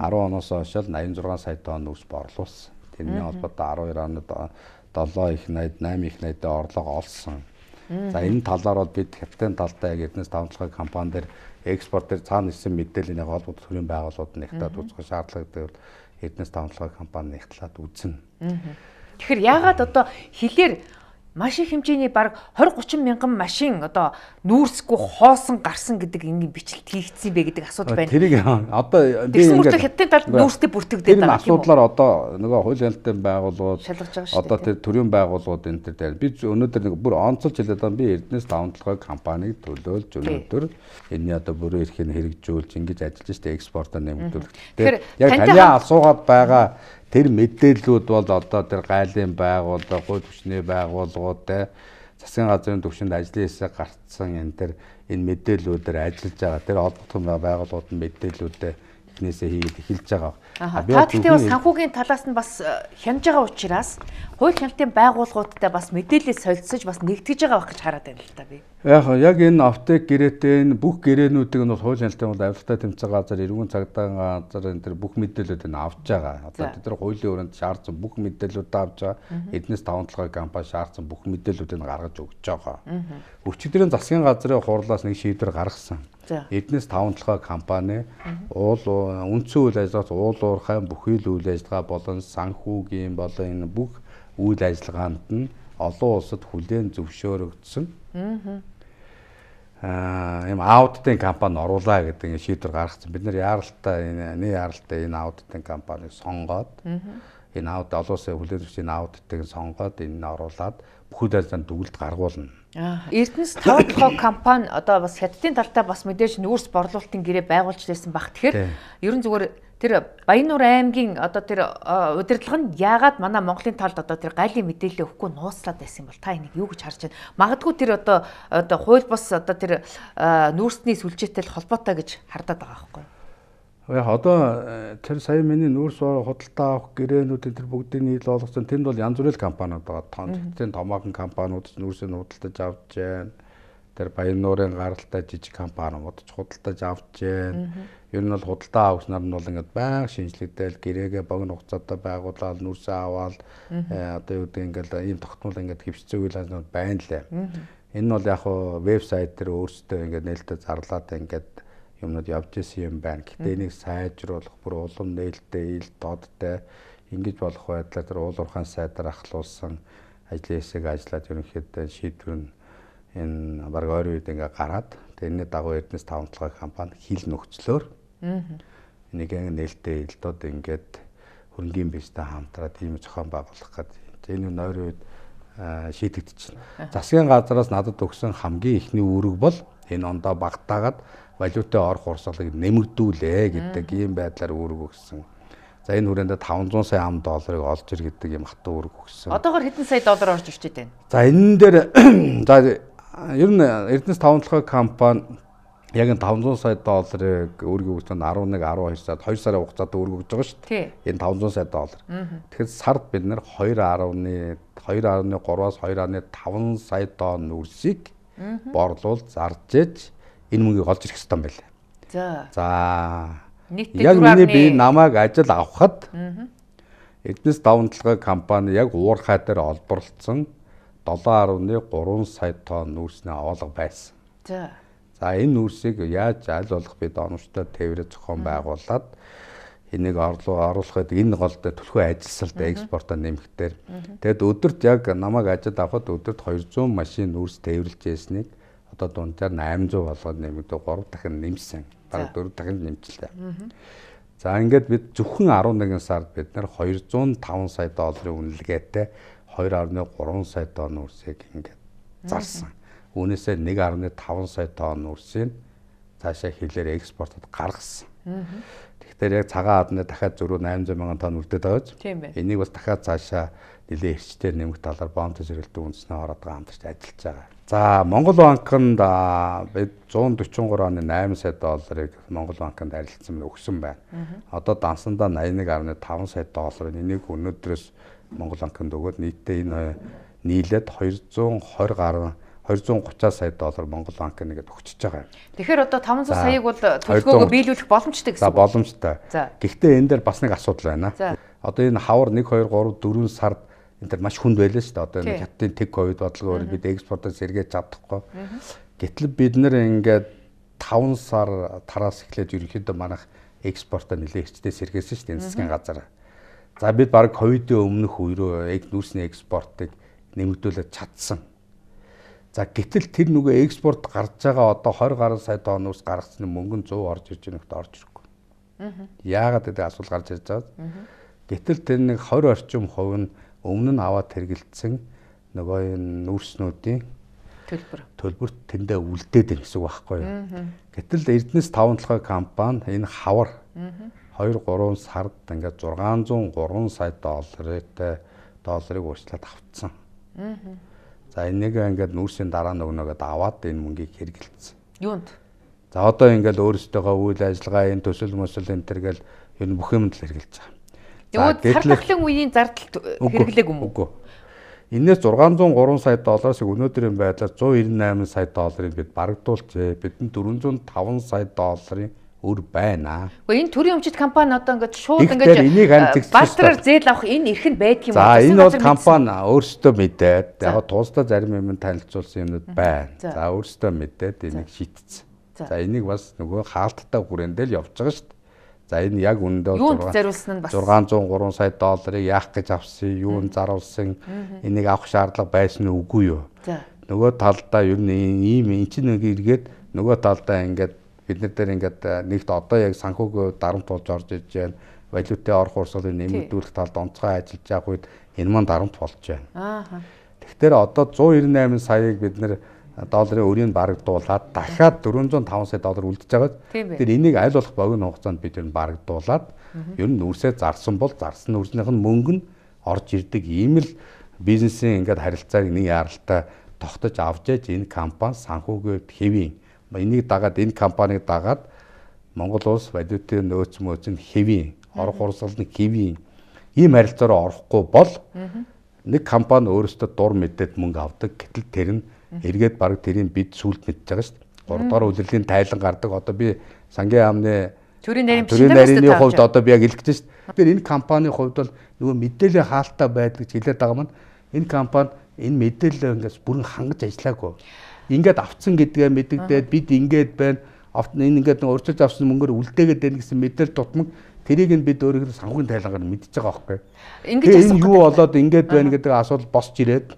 10 оноос хойш 86 сая тонн нүүрс борлуулсан. Тэрний холбоотой 12 онд 7 их найд 8 их найдаа орлого олсон. За энэ талаар бол бид капитан талтай гэднээс даван толгой компани дээр экспорт төр цаана ирсэн мэдээллийг холбогдох төрлийн байгууллагууд нэгтээд үзэх шаардлагатай бол эднээс даван толгой компани нэгтлээд үзнэ. Тэгэхээр ягаад одоо хилээр маш их хэмжээний баг 20 30 мянган машин одоо нүүрсгүй хоосон гарсан гэдэг ингийн бичлэлт хийгдсэн бэ гэдэг асуудал байна. Тэрийг одоо би ингээд хятадын талд нүүрстэй бүртгэгдээд байгаа юм. Асуудлаар одоо нөгөө хууль хяналтын байгууллагууд одоо тэр төрийн байгууллагууд энэ төр дээр би өнөөдөр нэг бүр онцолж хэлээд байгаа би Эрдэнэс 5 толгой компаниг төлөөлж өнөөдөр энэний одоо бүрэн эрхийг хэрэгжүүлж ингэж ажиллаж штэ экспортоо нэмэгдүүлэх. Тэгэхээр яг таны асуугаад байгаа Тэр мэдээллүүд бол одоо тэр гайлын байгууллага, хууль хүчний байгууллагуудтай засгийн газрын түвшинд ажлын хэсэг гарцсан энэ тэр энэ мэдээллүүдээр ажиллаж байгаа. Тэр олбогдсон байгууллагууд нь мэдээллүүдээ эхнээсээ хийгээд эхэлж байгаа. Аа та гэхдээ бас санхүүгийн талаас нь бас э, хянаж байгаа учраас хууль хяналтын байгууллагуудтай бас мэдээлэл солилцож бас нэгтгэж байгаа байх гэж хараад байна л та би. Яг яг энэ аптек гэрээтэй энэ бүх гэрээнүүдийг нь бол хууль хяналтын бол авилтаа тэмцэх газар, эргүүн цагдаа газар энэ төр бүх мэдээлэлүүд нь авч байгаа. Одоо тэд нар хуулийн өрөөнд шаардсан бүх мэдээлэлүүдээ авч байгаа. Эднээс таван толгой компани шаардсан бүх мэдээлэлүүдийг гаргаж өгч байгаа. Өвчтөрийн засгийн газрын хурлаас нэг шийдвэр гаргасан. Эднээс 5 толгой компани уул үндсэн үйл ажиллагаат уул уурхайн бүхий л үйл ажиллагаа болон санхүүгийн болон энэ бүх үйл ажиллагаанд нь олон улсад хүлээн зөвшөөрөгдсөн. Аа юм аудитын компани оруулаа гэдэг ингэ шийдвэр гаргасан. Бид нэр яаралтай энэ нэг яаралтай энэ аудитын компанийг сонгоод энэ аудит олон улсын хүлээн зөвшөөрсөн аудитыг сонгоод энэ оруулаад бүхэл алдаанд дүгэлт гаргуулна. Эрдэнэс тоотлогоо компани одоо бас хятадын талтай бас мэдээж нүүрс борлуулалтын гэрээ байгуулж ирсэн баг. Тэгэхээр ерөн зүгээр тэр Баянуур аймгийн одоо тэр э, удирдлага нь яагаад манай Монголын талд одоо тэр галийн мэдээлэл өгөхгүй нууцлаад байсан юм бол та энийг юу гэж харж байна? Магадгүй тэр одоо одоо хууль бос одоо тэр э, нүүрсний сүлжээтэй холбоотой гэж хардаад байгаа байхгүй юу? Яг одоо э, тэр сая миний нүүр суурь худалдаа авах гэрээнүүд тэр бүгдийг нийл олгосон. Тэнд бол янз бүрийн компаниуд байгаа тоон. Тэгтийн томоохон компаниуд нүүрсээ худалдаж авч जैन. Тэр Баяннуурын гаралтай жижиг компаниуд ч худалдаж авч जैन. Ер нь бол худалдаа авах нар нь бол ингээд баян шинжилэгдээл гэрээгээ богино хугацаатай байгуулаад нүүрсээ аваад э, одоо юу гэдэг ингээд ийм тогтмол ингээд хөвчцөг үйлс байна лээ. Энэ нь бол яг хуу вебсайт дээр өөрсдөө ингээд нээлттэй зарлаад ингээд юмнууд явж исэн юм байна. Гэтэ энийг сайжруулах бүр улам нээлттэй, ил додтой ингэж болох байдлаар тэр уул уурхайн сайдаар ахлуулсан ажлын хэсэг ажиллаад ерөнхийдөө шийдвэр нь энэ баг ойрын үед ингээ гараад тэрний дагуу Эрдэнэс таван толгой компани хил нөхцлөөр нэг нээлттэй ил дод ингээд хөрөнгөний биштэй хамтраад ийм зохион байгуулах гэдэг. Энэ нь ойрын үед шийдэгдчихэв. Засгийн газраас надад өгсөн хамгийн ихний үүрэг бол энэ ондоо багтаагаад валютын орох урсгалыг нэмэгдүүлээ гэдэг ийм байдлаар үүрэг өгсөн. За энэ хүрээндээ 500 сая ам долларыг олж ир гэдэг ийм хатуу үүрэг өгсөн. Одоогоор хэдэн сая доллар орж ирчээд байна? За энэ дээр за ер нь Эрдэнэс таван толгой компани яг энэ 500 сая долларыг өөрийн үүсгэн 11 12 сард 2 сарын хугацаанд өргөж байгаа шүү дээ. Энэ 500 сая доллар. Тэгэхээр сард бид нэр 2.1 2.3-аас 2.5 сая тонн үрсийг борлуулж зарж ээж энэ мөнгийг олж ирэх ёстой юм байна. За. За. Яг миний би намайг ажил авахад Эднес даван толгой компани яг уурхай дээр олборлцсон 7.3 сая тонн нүүрснээ оолго байсан. За. За энэ нүүрсийг яаж аль болох бид оновчтой тээврэ зохион байгуулад энийг орлуу оруулахад энэ голдө төлхөө ажилсалт экспорто нэмэхдээр тэгэд өдөрт яг намайг ажид авахд өдөрт 200 машин нүүрс тээвэрлж ясник одоо дунджаар 800 болгоод нэмэгдээ 3 дахин нэмсэн. Бараг 4 дахин нэмчлээ. За ингээд бид зөвхөн 11 сард бид нэр 205 сая долларын үнэлгээтэй 2.3 сая тонн үрсийг ингээд зарсан. Үүнээсээ 1.5 сая тонн үрсийг цаашаа хилээр экспортод гаргасан. Тэгэхээр яг цагаан адны дахиад зөрүү 800 мянган тонн үлдээд байгаа ч. Энийг бас дахиад цаашаа нэлээд эрчтэй нэмэх талаар бонд төсөөлөлтөө үндэснээ ороод байгаа хамтарч ажиллаж байгаа. За Монгол банкнд бид 143 оны 8 сая долларыг Монгол банкнд арилсан өгсөн байна. Одоо дансандаа 81.5 сая доллар энийг өнөөдрөөс Монгол банкнд өгөөд нийтдээ энэ э, нийлээд 220 гаруй 230 сая доллар Монгол банк нэгэд өгчөж байгаа юм. Тэгэхээр одоо 500 саяг бол э, төлөвлөгөөгөө биелүүлэх боломжтой гэсэн. За боломжтой. Гэхдээ энэ дээр бас нэг асуудал байна. Одоо энэ хавар 1 2 3 4 сард энэ төр маш хүнд байлаа шүү дээ. Одоо энэ хятадын тэг ковид бодлогоор бид экспортоос эргээд чадахгүй. Гэтэл бид нэр ингээд 5 сар тараас эхлээд ерөнхийдөө манах экспорт нэлээ хэчтэй сэргээсэн шүү дээ энэ засгийн газар. За бид баг ковидын өмнөх үерөө эк нүүрсний экспортыг нэмэгдүүлээд чадсан. За гэтэл тэр нөгөө экспорт гарч байгаа одоо 20 гаруй сая тонноос гаргацны мөнгө нь 100 орж ирж байгаа нэгт орж ирэхгүй. Аа. Яагаад гэдэг асуул гарч ирж байгаа. Гэтэл тэр нэг 20 орчим хувь нь өмнө нь аваад хэрэгэлдсэн нөгөө энэ нүүрснүүдийн төлбөр төлбөрт тэндээ үлдээд байна гэсэн үг байхгүй юу. Гэтэл Эрдэнэс 5 толгой компани энэ хавар 2 3 сард ингээд 603 сая долларыг долларыг уурчлаад авцсан. За энийг ингээд нүүрсийн дараа нөгнөгөд аваад энэ мөнгийг хэрэгэлцсэн. Юунд? За одоо ингээд өөрсдөө үйл ажиллагаа, энэ төсөл мөсөл энэ төр гэл ер нь бүх юмд л хэрэгэлж байгаа. Нөгөө сар тахлын үеийн зардал хэрэглээг юм уу? Инээс 603 сая доллараас өнөөдрийн байдлаар 198 сая долларыг бид барагдуулжээ. Бидний 405 сая долларын өр байна. Гэхдээ энэ төрийн өмчит компани одоо ингээд шууд ингээд э, балтраар зээл авах энэ эрх нь байдаг юм уу? За энэ бол компани өөрсдөө мэдээд яг туустаа зарим юм танилцуулсан юмуд байна. За өөрсдөө мэдээд энийг шийтцсэн. За энийг бас нөгөө хаалттай хүрээндээ л явж байгаа шүү дээ. За энэ яг үндэ бол 603 сая долларыг яах гэж авсан, юунд заруулсан, энийг авах шаардлага байсан үгүй юу? Нөгөө талдаа ер нь ийм эн чинь нэг эргээд нөгөө талдаа ингээд бид нар дээр ингээд э, нэгт одоо яг санхүүгийн дарамт болж орж иж байна. Валютын орох урсгалыг нэмэгдүүлэх талд онцгой ажиллаж явах үед энэ маань дарамт болж байна. Тэгтэр одоо 198 саяыг бид нар долларын өрийг барагдуулаад дахиад 405 сая доллар үлдэж байгаа. Тэр энийг аль болох богино хугацаанд бид ер нь барагдуулаад ер нь үрсээ зарсан бол зарсан үрснийх нь мөнгө нь орж ирдэг ийм л бизнесийн ингээд харилцааг нэг яралтай тогтож авч яаж энэ компани санхүүгээд хэвийн энийг дагаад энэ компанийг дагаад Монгол улс валютын нөөц мөөц нь хэвийн орох урсгал нь хэвийн ийм харилцаараа орохгүй бол нэг компани өөрөөсөө дур мэдээд мөнгө авдаг гэтэл тэр нь эргээд баг тэрийг бид сүлд мэдж байгаа шүү дээ. 3 дугаар үлрэлийн тайлан гардаг. Одоо би сангийн амны төрийн нарийн төрийн нарийн хувьд одоо би яг хэлэх гэж шүү дээ. Тэр энэ компанийн хувьд бол нөгөө мэдээлэл хаалттай байдаг гэж хэлээд байгаа маань энэ компани энэ мэдээлэл ингээс бүрэн хангаж ажиллаагүй. Ингээд авцсан гэдгээ мэддэгдээд бид ингээд байна. Авт энэ ингээд урьдчилж авсан мөнгөөр үлдээгээд байна гэсэн мэдээлэл тутмаг тэрийг нь бид өөрөөр санхүүгийн тайлангаар мэдчихэж байгаа байхгүй. Ингээд юу болоод ингээд байна гэдэг асуулт босч ирээд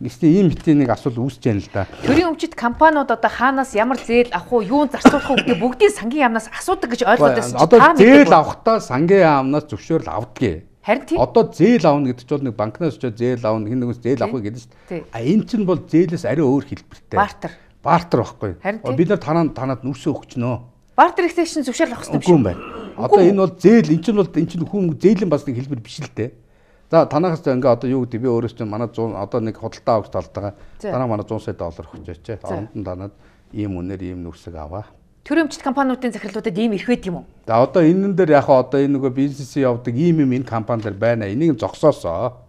Гэхдээ ийм хэтийн нэг асуудал үүсэж байна л да. Төрийн өмчит компаниуд одоо хаанаас ямар зээл авах уу, юун зарцуулах уу гэдэг бүгдийг сангийн яамнаас асуудаг гэж ойлгоод байсан чинь одоо зээл авахдаа сангийн яамнаас зөвшөөрөл авдгийг. Харин тийм. Одоо зээл авна гэдэг чинь бол нэг банкнаас очиод зээл авна, хин нэгээс зээл авах гэдэг шүү дээ. А энэ чинь бол зээлээс арай өөр хэлбэртэй. Бартер. Бартер байхгүй. Бид нар танаа танаад нүрсөө өгч нөө. Бартер гэсэн чинь зөвшөөрөл авах хэрэгтэй биш. Үгүй юм байна. Одоо энэ бол зээл, эн чинь бол эн чинь хүн зээлийн бас нэг хэлбэр биш л дээ. За танахаас ингээ одоо юу гэдэг би өөрөөсөө манай 100 одоо нэг худалдаа авах талдаа дараа манай 100 сая доллар өгчөөч. Оронд нь танаад ийм үнээр ийм нүрсэг аваа. Төрийн өмчлөлт компаниудын захирлуудад ийм их байт юм уу? За одоо энэ нэр яг одоо энэ нөгөө бизнес явдаг ийм юм энэ компанид байна. Энийг зогсоосоо.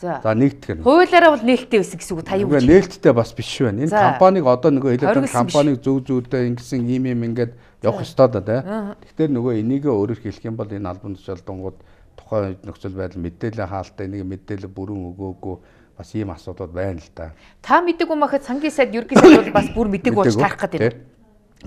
За нэгтгэх нь. Хуулиараа бол нээлттэй байсан гэсэн үг та юу гэж. Нээлттэй бас биш байна. Энэ компаниг одоо нөгөө хэлээд компаниг зөв зөвдөө ингэсэн ийм юм ингээд явах ёстой да. Тэгтэр нөгөө энийгээ өөрөөр хэлэх юм бол энэ албан тушаалдангууд тухайн нөхцөл байдал мэдээлэл хаалттай нэг мэдээлэл бүрэн өгөөгүй бас ийм асуудал байна л да. Та мэддэг юм ахад сангийн сайд ерөнхий сайд бол бас бүр мэддэг болж тарах гэдэг юм.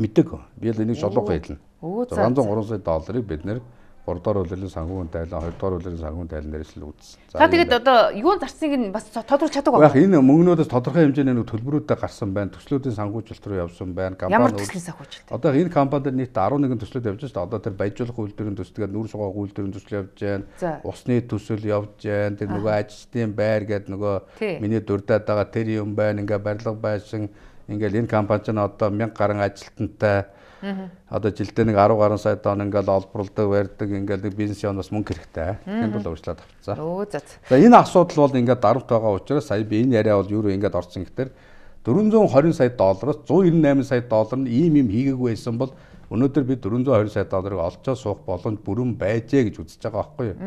Мэддэг. Би л энийг шолох байлна. 603 сая долларыг бид нэр 3 дугаар үлэрийн санхүүгийн тайлан 2 дугаар үлэрийн санхүүгийн тайлан дээрээс л үүдсэн. За тэгээд одоо юунд зарцныг нь бас тодорч чаддаг байна. Яг энэ мөнгнөөдөөс тодорхой хэмжээний нэг төлбөрүүдээ гарсан байна. Төслүүдийн санхүүжилт рүү явсан байна. Компани Ямар төслийн санхүүжилт? Одоо энэ компанид нийт 11 төслүүд явж байна шүү дээ. Одоо тэр баяжуулах үйлдвэрийн төслгээд нүүр сугаах үйлдвэрийн төсөл явж байна. Усны төсөл явж байна. Тэр нөгөө ажилтны байр гэдэг нөгөө миний дурдаад байгаа тэр юм байна. Ингээ барилга байшин ингээл энэ компани ч одоо 1000 гаруй ажилтнтай Одоо жилдээ нэг 10 гаруй сая дон ингээл олборлдог, барьдаг, ингээл бизнес юмнаас мөнгө хэрэгтэй. Тэнд бол уурчлаад авцгаа. Өө зац. За энэ асуудал бол ингээд дарамт байгаа учраас сая би энэ яриа бол юу ингээд орсон гэхээр 420 сая доллараас 198 сая доллар нь ийм юм хийгээгүй байсан бол Өнөөдөр бид 420 сая долларыг олцоо суух боломж бүрэн байжээ гэж үзэж байгаа байхгүй юу?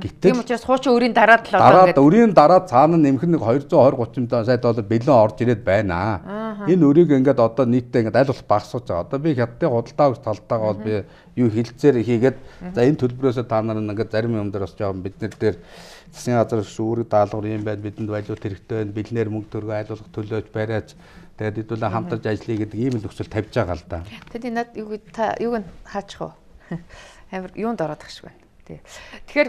Гэтэл тийм учраас хуучин өрийн дараа л одоо ингээд өрийн дараа цаана нэмэх нэг 220 30 сая доллар бэлэн орж ирээд байна. Энэ өрийг ингээд одоо нийтдээ ингээд аль болох багасгаж байгаа. Одоо би хятадын худалдаа авах талтайгаа бол би юу хилцээр хийгээд за энэ төлбөрөөсөө та нар ингээд зарим юм дээр бас жоохон бид нар дээр засгийн газар шүүрэг даалгавар юм байна бидэнд байлуулт хэрэгтэй байна бэлнээр мөнгө төргөө айлуулах төлөөж бариач Тэгээд хэдүүлээ хамтарч ажиллая гэдэг ийм л нөхцөл тавьж байгаа л да. Тэгээд над юу та юг нь хаачих уу? Амар юунд ороод ах шиг байна. Тий. Тэгэхээр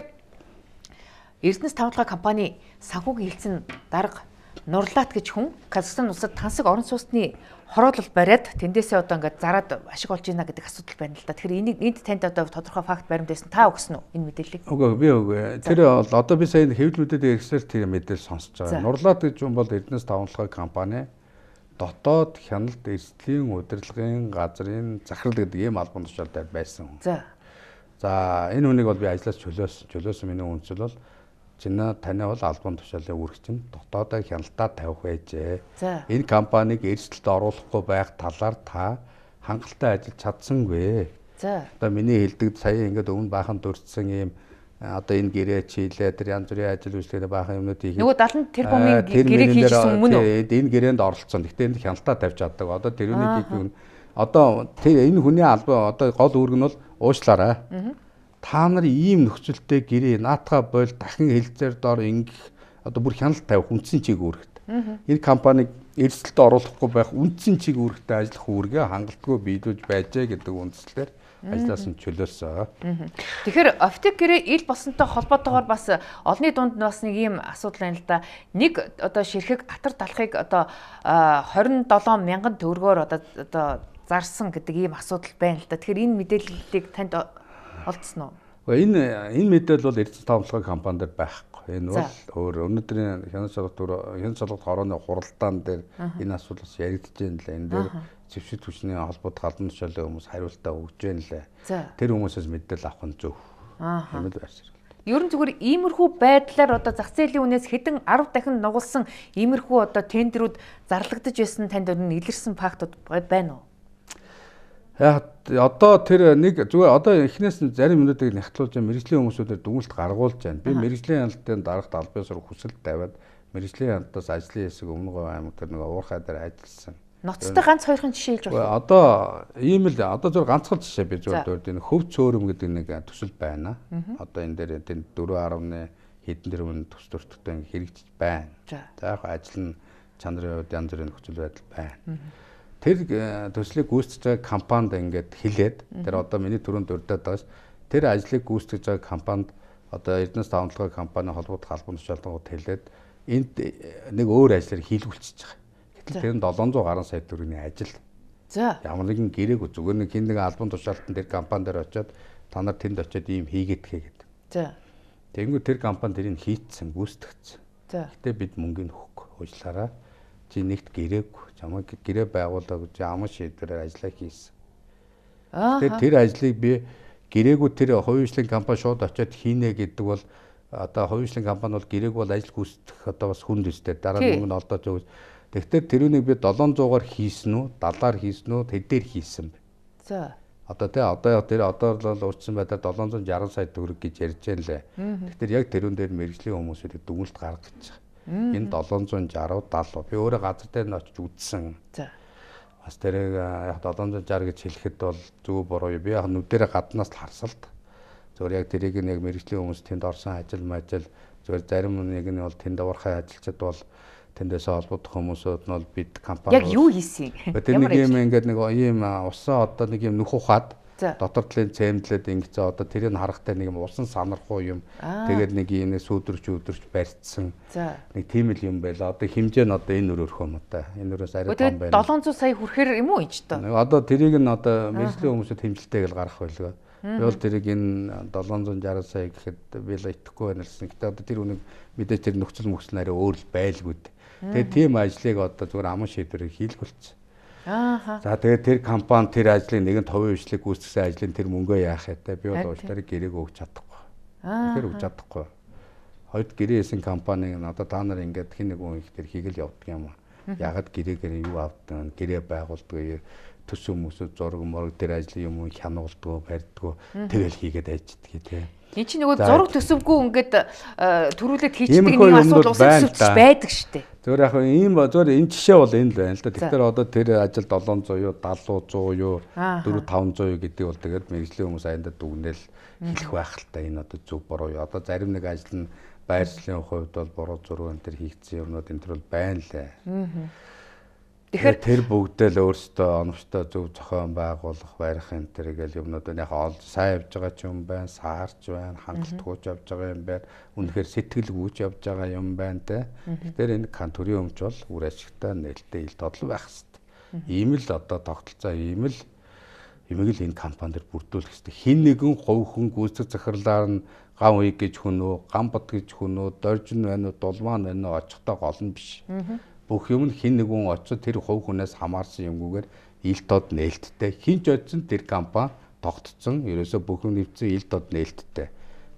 Эрдэнэс тавталгаа компани санхүүгийн хилцэн дарга Нурлаат гэж хүн Казахстан улсад тансаг орон сууцны хороолол бариад тэндээсээ одоо ингээд зараад ашиг олж ийна гэдэг асуудал байна л да. Тэгэхээр энийг энд танд одоо тодорхой факт баримт байсан та өгсөн үү энэ мэдээллийг? Үгүй би үгүй. Тэр бол одоо би сая хэвлүүлүүдэд ирсээр тэр мэдээлэл сонсож байгаа. Нурлаат гэж хүн бол Эрдэнэс тавталгаа компани дотоод хяналт эрсдлийн удирдлагын газрын захирал гэдэг ийм албан тушаалтай байсан. За. За энэ үнийг бол би ажлаас чөлөөс чөлөөсөн миний үндэслэл бол чинэ таны бол албан тушаалын үүрэгчин дотоодоо хяналтаа тавих байжээ. За. Энэ компанийг эрсдэлд оруулахгүй байх талаар та хангалттай ажиллаж чадсангүй. За. Одоо миний хэлдэг сая ингээд өмнө баахан дурдсан ийм Э, одоо энэ гэрээ чийлээ тэр янз бүрийн ажил үйлчлэгээ баахан юмнууд хийх. Нөгөө 70 тэр э, бомын гэрээ хийжсэн өмнө энэ гэрээнд оролцсон. Гэтэ энэ хяналтаа тавьж чаддаг. Одоо тэрүүний гээгүй. Одоо тэр энэ хүний албаа одоо гол үүрэг нь бол уушлаарай. Та нар ийм нөхцөлтэй гэрээ наатаха бол дахин хэлцээр дор ингэх одоо бүр хяналт тавих үндсэн чиг үүрэгт. Энэ компаниг эрсдэлд оруулахгүй байх үндсэн чиг үүрэгтэй ажиллах үүргээ хангалтгүй биелүүлж байжээ гэдэг үндслээр ажлаас нь чөлөөлсөн. Тэгэхээр офтик гэрээ ил болсонтой холбоотойгоор бас олонний дунд нь бас нэг ийм асуудал байна л да. Нэг одоо ширхэг атар талхыг одоо 27 мянган төгрөгөөр одоо одоо зарсан гэдэг ийм асуудал байна л да. Тэгэхээр энэ мэдээллийг танд олдсон уу? Энэ энэ мэдээлэл бол эрдэс тавлгын компани дээр байхгүй. Энэ бол өөр өнөөдрийн хяналт салгалт хяналт салгалт хорооны хуралдаан дээр энэ асуудал бас яригдж байна л энэ дээр зэвсэг түвшний холбоод халдан тушаалын хүмүүс хариултаа өгж байна лээ. Тэр хүмүүсээс мэдээлэл авах нь зөв. Аа. Ер нь зүгээр иймэрхүү байдлаар одоо зах зээлийн үнээс хэдэн 10 дахин нугалсан иймэрхүү одоо тендерүүд зарлагдаж байсан танд өнө илэрсэн фактууд байна уу? Яг одоо тэр нэг зүгээр одоо эхнээс нь зарим минутыг нягтлуулж мэрэгжлийн хүмүүсүүдээр дүгнэлт гаргуулж байна. Би мэрэгжлийн хяналтын дарагт албан ёсоор хүсэл тавиад мэрэгжлийн хяналтаас ажлын хэсэг өмнөгов аймаг тэр нэг уурхай дээр ажилласан. Ноцтой ганц хоёрхан жишээ хэлж болно. Одоо ийм л одоо зөв ганцхан жишээ би зөв дурд энэ хөв цөөрөм гэдэг нэг төсөл байна. Одоо энэ дээр энэ 4.1 хэдэн тэрбум төс төртөгтэй хэрэгжиж байна. За яг ажил нь чанарын хувьд янз бүрийн нөхцөл байдал байна. Тэр э, төслийг гүйцэтгэж байгаа компанид ингээд хилээд тэр одоо миний төрөнд дурдаад байгаа ш. Тэр ажлыг гүйцэтгэж байгаа компанид одоо Эрдэнэс тавталгын компани холбогдох албан тушаалтанд хилээд энд э, нэг өөр ажлыг хийлгүүлчихэж байгаа. Гэтэл тэр нь 700 гаруй сая төгрөгийн ажил. За. Ямар нэгэн гэрээг зүгээр нэг хин нэг албан тушаалтан дээр компани дээр очиод та нар тэнд очиод ийм хийгээд тэгээд. За. Тэнгүү тэр компани тэрийг хийцсэн, гүйцэтгцсэн. За. Гэтэ бид мөнгөний хөх хуйлаараа чи нэгт гэрээг чамайг гэрээ байгуулаа гэж аман шийдвэрээр ажиллаа хийсэн. Аа. Тэгээд тэр ажлыг би гэрээгүй тэр хувьслын компани шууд очиод хийнэ гэдэг бол одоо хувьслын компани бол гэрээг бол ажил гүйцэтгэх одоо бас хүнд өстэй дараа нь мөнгө нь олдоод өгч Тэгэхээр тэрүүнийг би 700-аар хийсэн үү, 70-аар хийсэн үү, тэдээр хийсэн бэ. За. Одоо тий одоо тэр одоо л урдсан байдлаар 760 сая төгрөг гэж ярьж байна лээ. Тэгэхээр яг тэрүүн дээр мэрэгжлийн хүмүүсүүд дүгнэлт гаргаж байгаа. Энэ 760 70 би өөрөө газар дээр нь очиж үзсэн. За. Бас тэрийг яг 760 гэж хэлэхэд бол зөв буруу. Би яг нүдэрэ гаднаас л харсалт. Зөвөр яг тэрийг нэг мэрэгжлийн хүмүүс тэнд орсон ажил мажил зөвөр зарим нэг нь бол тэнд уурхай ажилчид бол тэндээс олбодох хүмүүсүүд нь бол бид компани яг юу хийсэн? Тэр нэг юм ингээд нэг ийм усаа одоо нэг юм нөх ухаад дотор талын цэмдлээд ингэж одоо тэрийг харахтай нэг юм усан санархуу юм тэгээд нэг ийм сүүдэрч үүдэрч барьцсан нэг тийм л юм байла одоо хэмжээ нь одоо энэ өрөөрхөө мөтэй энэ өрөөс арай том байна 700 сая хүрэхэр юм уу ич тоо одоо тэрийг нь одоо мэржлийн хүмүүсд хэмжилтэйгээр гарах байлгаа би бол тэрийг энэ 760 сая гэхэд би л итгэхгүй байна лсэн гэхдээ одоо тэр үнэг мэдээж тэр нөхцөл мөхцөл нэрээ өөр л байлгүй дээ Тэгээд тийм ажлыг одоо зүгээр аман шийдвэрээр хийлгүүлсэн. Аа. За тэгээд тэр компани тэр ажлыг нэгэн товын үйлчлэг гүйцэтгэсэн ажлын тэр мөнгөө яах ятаа би бол уучлаарай гэрээг өгч чадахгүй. Аа. Тэр өгч чадахгүй. Хойд гэрээсэн компани надад та нар ингээд хин нэг хүн их тэр хийгэл явдаг юм аа. Ягд гэрээгээр юу авдаг, гэрээ байгуулдаг, төс хүмүүсөд зураг морог тэр ажлын юм хянуулдаг, барьдаг. Тэгэл хийгээд ажилладаг тийм. Энд чинь нөгөө зураг төсөвгүй ингээд э, төрүүлээд хийчихдэг нэг асуудал усан төсөвч байдаг шүү дээ. Зүгээр яг ийм зүгээр энэ жишээ бол энэ л байна л да. Тэгэхээр одоо тэр ажил 700 юу 70 100 юу 4 500 юу гэдэг бол тэгээд мэрэгжлийн хүмүүс аяндаа дүгнэл хэлэх байх л та энэ одоо зөв буруу юу. Одоо зарим нэг ажил нь байршлын хувьд бол буруу зөрүү энэ төр хийгдсэн юмнууд энэ төр бол байна лээ. Аа Тэгэхээр тэр бүгдэл өөртөө оновчтой зөв зохион байгуулах, барих энэ төр гэл юмнууд нь яг ол сайн явж байгаа ч юм байна, саарч байна, хангалтгүйч явж байгаа юм байна. Үнэхээр сэтгэлгүйч явж байгаа юм байна те. Тэгэхээр энэ контурийн өмч бол үр ашигтай нээлттэй ил тодлол байх хэвээр. Ийм л одоо тогтолцоо ийм л юмыг л энэ компанид бүрдүүлэх хэрэгтэй. Хин нэгэн говь хүн гүйцэх захирлаар нь ган уйг гэж хүн үү, ган бод гэж хүн үү, доржин байна уу, дулмаан байна уу очихтаа гол нь биш бүх юм хин нэгэн очиж тэр хувь хүнээс хамаарсан юмгүйгээр ил тод нээлттэй хинч очисон тэр компани тогтцсон ерөөсө бүх юм нэвцэн ил тод нээлттэй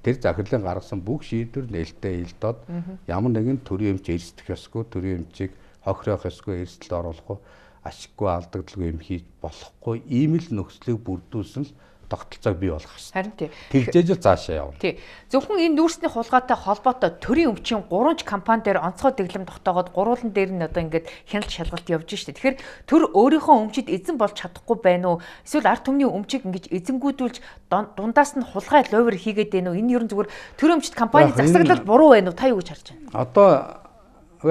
тэр захирлын гаргасан бүх шийдвэр нээлттэй ил тод ямар нэгэн төрийн эмч эрсдэх ёсгүй төрийн эмчийг хохирох ёсгүй эрсдэлд оруулах ашиггүй алдагдalгүй юм хийж болохгүй ийм л нөхцөлийг бүрдүүлсэн л тогтолцоог бий болгох хэрэгтэй. Харин тий. Тэгжээж л цаашаа явна. Тий. Зөвхөн энэ нүүрсний хулгайтай холбоотой төрийн өвчин 3 компани дээр онцгой дэглэм тогтоогоод гурван дээр нь одоо ингээд хяналт шалгалт явж штэ. Тэгэхээр төр өөрийнхөө өмчид эзэн болж чадахгүй байна уу? Эсвэл ард түмний өмчийг ингэж эзэнгүүдүүлж дундаас нь хулгай ловер хийгээд байна уу? Энэ ер нь зүгээр төрийн өмчит компани засаглал буруу байна уу? Та юу гэж харж байна? Одоо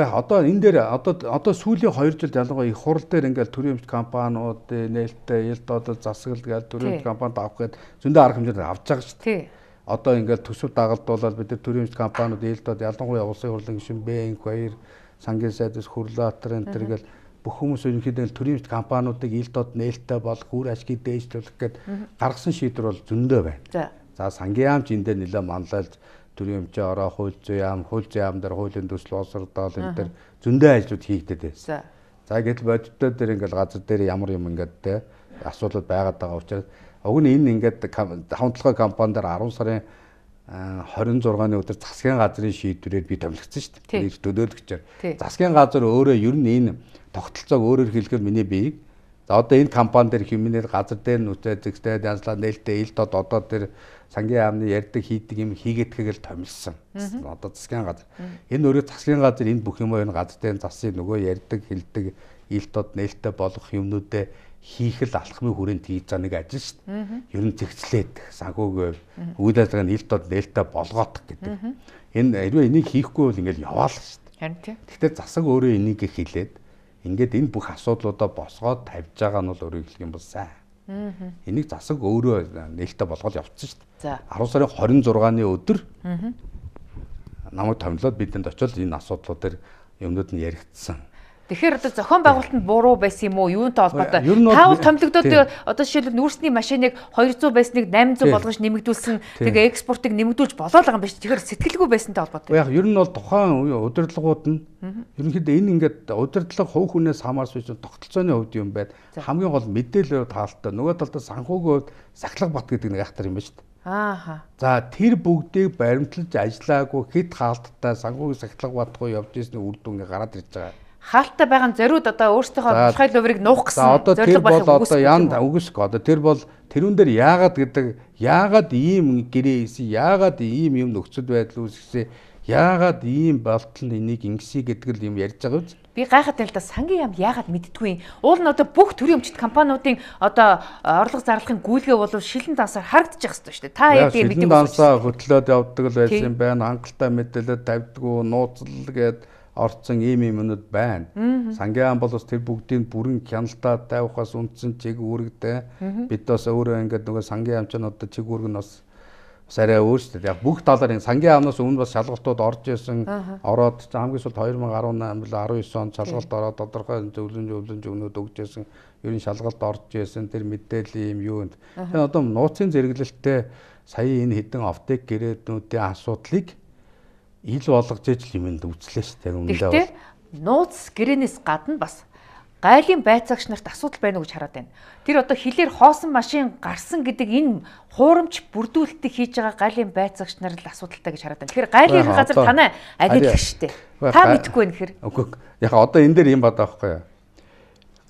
одоо энэ дээр одоо одоо сүүлийн 2 жилд ялангуяа их хурал дээр ингээл төрийн өмч компаниуд э, нээлттэй ил додол засаглал гээд төрийн өмч компанид авах гээд зөндөө арга хэмжээнд авч байгаа шүү дээ. Одоо ингээл төсөв дагалдуулаад бид нар төрийн өмч компаниуд ил дод ялангуяа улсын хурлын гишүүн Бэнк баяр сангийн сайдас хурлаатар энэ төр ингээл бүх хүмүүс ерөнхийдөө төрийн компаниудыг ил дод нээлттэй болох, үр ашгийг дээшлүүлэх гээд гаргасан шийдвэр бол зөндөө байна. За сангийн яамч энэ дээр нэлээд манлайлж төрийн өмчөө ороо хууль зүй яам хууль зүй яам дээр хуулийн төсөл боловсролдол энэ төр зөндөө ажлууд хийгдэдэг байсан. За гэтэл бодиттой дээр ингээл газар дээр ямар юм ингээд те асуудал байгаад байгаа учраас уг нь энэ ингээд хамтлагын компанидэр 10 сарын 26-ны өдөр засгийн газрын шийдвэрээр би томилгдсон шүү дээ. Ирэх төлөөлөгчээр. Засгийн газар өөрөө ер нь энэ тогтолцоог өөрөөр хэлэхэд миний биеийг за одоо энэ компани дээр хэмнээр газар дээр нүтэд зэгтэй янзлаа нээлттэй ил тод одоо тэр сангийн яамны ярддаг хийдэг юм хийгээдхийг л томилсон. Одоо засгийн газар. Энэ өөрөө засгийн газар энэ бүх юм энэ гадтай засгийн нөгөө ярддаг хилдэг ил тод нээлттэй болох юмнуудэ хийх л алхмын хүрээнд хийж байгаа нэг ажил шүү дээ. Ер нь зэгцлээд санхүүгийн үйл ажиллагааг нь ил тод нээлттэй болгоох гэдэг. Энэ хэрвээ энийг хийхгүй бол ингээл яваа л шүү дээ. Харин тийм. Гэхдээ засаг өөрөө энийг хилээд ингээд энэ бүх асуудлуудаа босгоод тавьж байгаа нь бол өөрөөр хэлэх юм бол сайн. Энийг засаг өөрөө нээлттэй болгоод явцсан шүү дээ За. 10 сарын 26-ны өдөр намайг томилоод бидэнд очиод энэ асуудлууд төр юмнууд нь яригдсан. Тэгэхээр одоо зохион байгуулалтанд буруу байсан юм уу? Юунтэй холбоотой? Тав томилогдоод одоо жишээлбэл нүүрсний машиныг 200 байсныг 800 болгож нэмэгдүүлсэн. Тэгээ экспортыг нэмэгдүүлж болоод байгаа юм биш. Тэгэхээр сэтгэлгүй байсантай холбоотой. Яг ер нь бол тухайн удирдлагууд нь ерөнхийдөө энэ ингээд удирдлага хувь хүнээс хамаарсан чинь тогтолцооны хувьд юм байд. Хамгийн гол мэдээлэл таалтаа нөгөө талдаа санхүүгийн хувьд сахлах бат гэдэг нэг ахтар юм ба шүү дээ. Ааха. За тэр бүгдийг баримтлаж ажиллаагүй хэд хаалттай санхүүгийн сахилга батгүй явж ирсэн үр дүнгээ гараад ирж байгаа. Хаалттай байгаа нь зориуд одоо өөрсдийнхөө болохыг луврыг нуух гэсэн зориг байх үгүйс. Одоо янд үгүйсэх. Одоо тэр бол тэрүүн дээр яагаад гэдэг яагаад ийм гэрээ хийсэн, яагаад ийм юм нөхцөл байдал үүсгэсэн, яагаад ийм болтол энийг ингэсэй гэдэг л юм ярьж байгаа биз. Би гайхаад байл да сангийн яам яагаад мэдтгүй юм. Уул нь одоо бүх төрлийн өмчт компаниудын одоо орлого зарлахын гүйлгээ болов шилэн дансаар харагдчих хэвчээ шүү дээ. Та яг тийм мэддэг үү? Шилэн дансаа хөтлөөд явдаг л байсан юм байна. Хангалттай мэдээлэл тавьдгүй, нууцлал гээд орцсон ийм юмнууд байна. Сангийн яам бол тэр бүгдийг бүрэн хяналтаа тавихаас үндсэн чиг үүрэгтэй. Бид бас өөрөө ингээд нөгөө сангийн яамч нь одоо чиг үүрэг нь бас бас арай өөрчлөлт. Яг бүх талаар энэ сангийн амнаас өмнө бас шалгалтууд орж исэн ороод хамгийн сүүлд 2018 бол 19 он шалгалт ороод тодорхой зөвлөн зөвлөн зөвнүүд өгж исэн ер нь шалгалт орж исэн тэр мэдээлэл юм юу энэ. Тэгээ одоо нууцын зэрэглэлтэй сая энэ хідэн автек гэрээднүүдийн асуудлыг ил болгож ижил юмд үзлээ шүү дээ өмнөдөө. Гэхдээ нууц гэрээнээс гадна бас гайлын байцаагч нарт асуудал байна уу гэж хараад байна. Тэр одоо хилээр хоосон машин гарсан гэдэг энэ хуурамч бүрдүүлэлтийг хийж байгаа гайлын байцаагч нар л асуудалтай гэж хараад байна. Тэгэхээр гайлын ирэх газар танай агийлах штеп. Та мэдхгүй байна хэрэг. Үгүй ээ. Яг одоо энэ дээр юм байна даахгүй юу?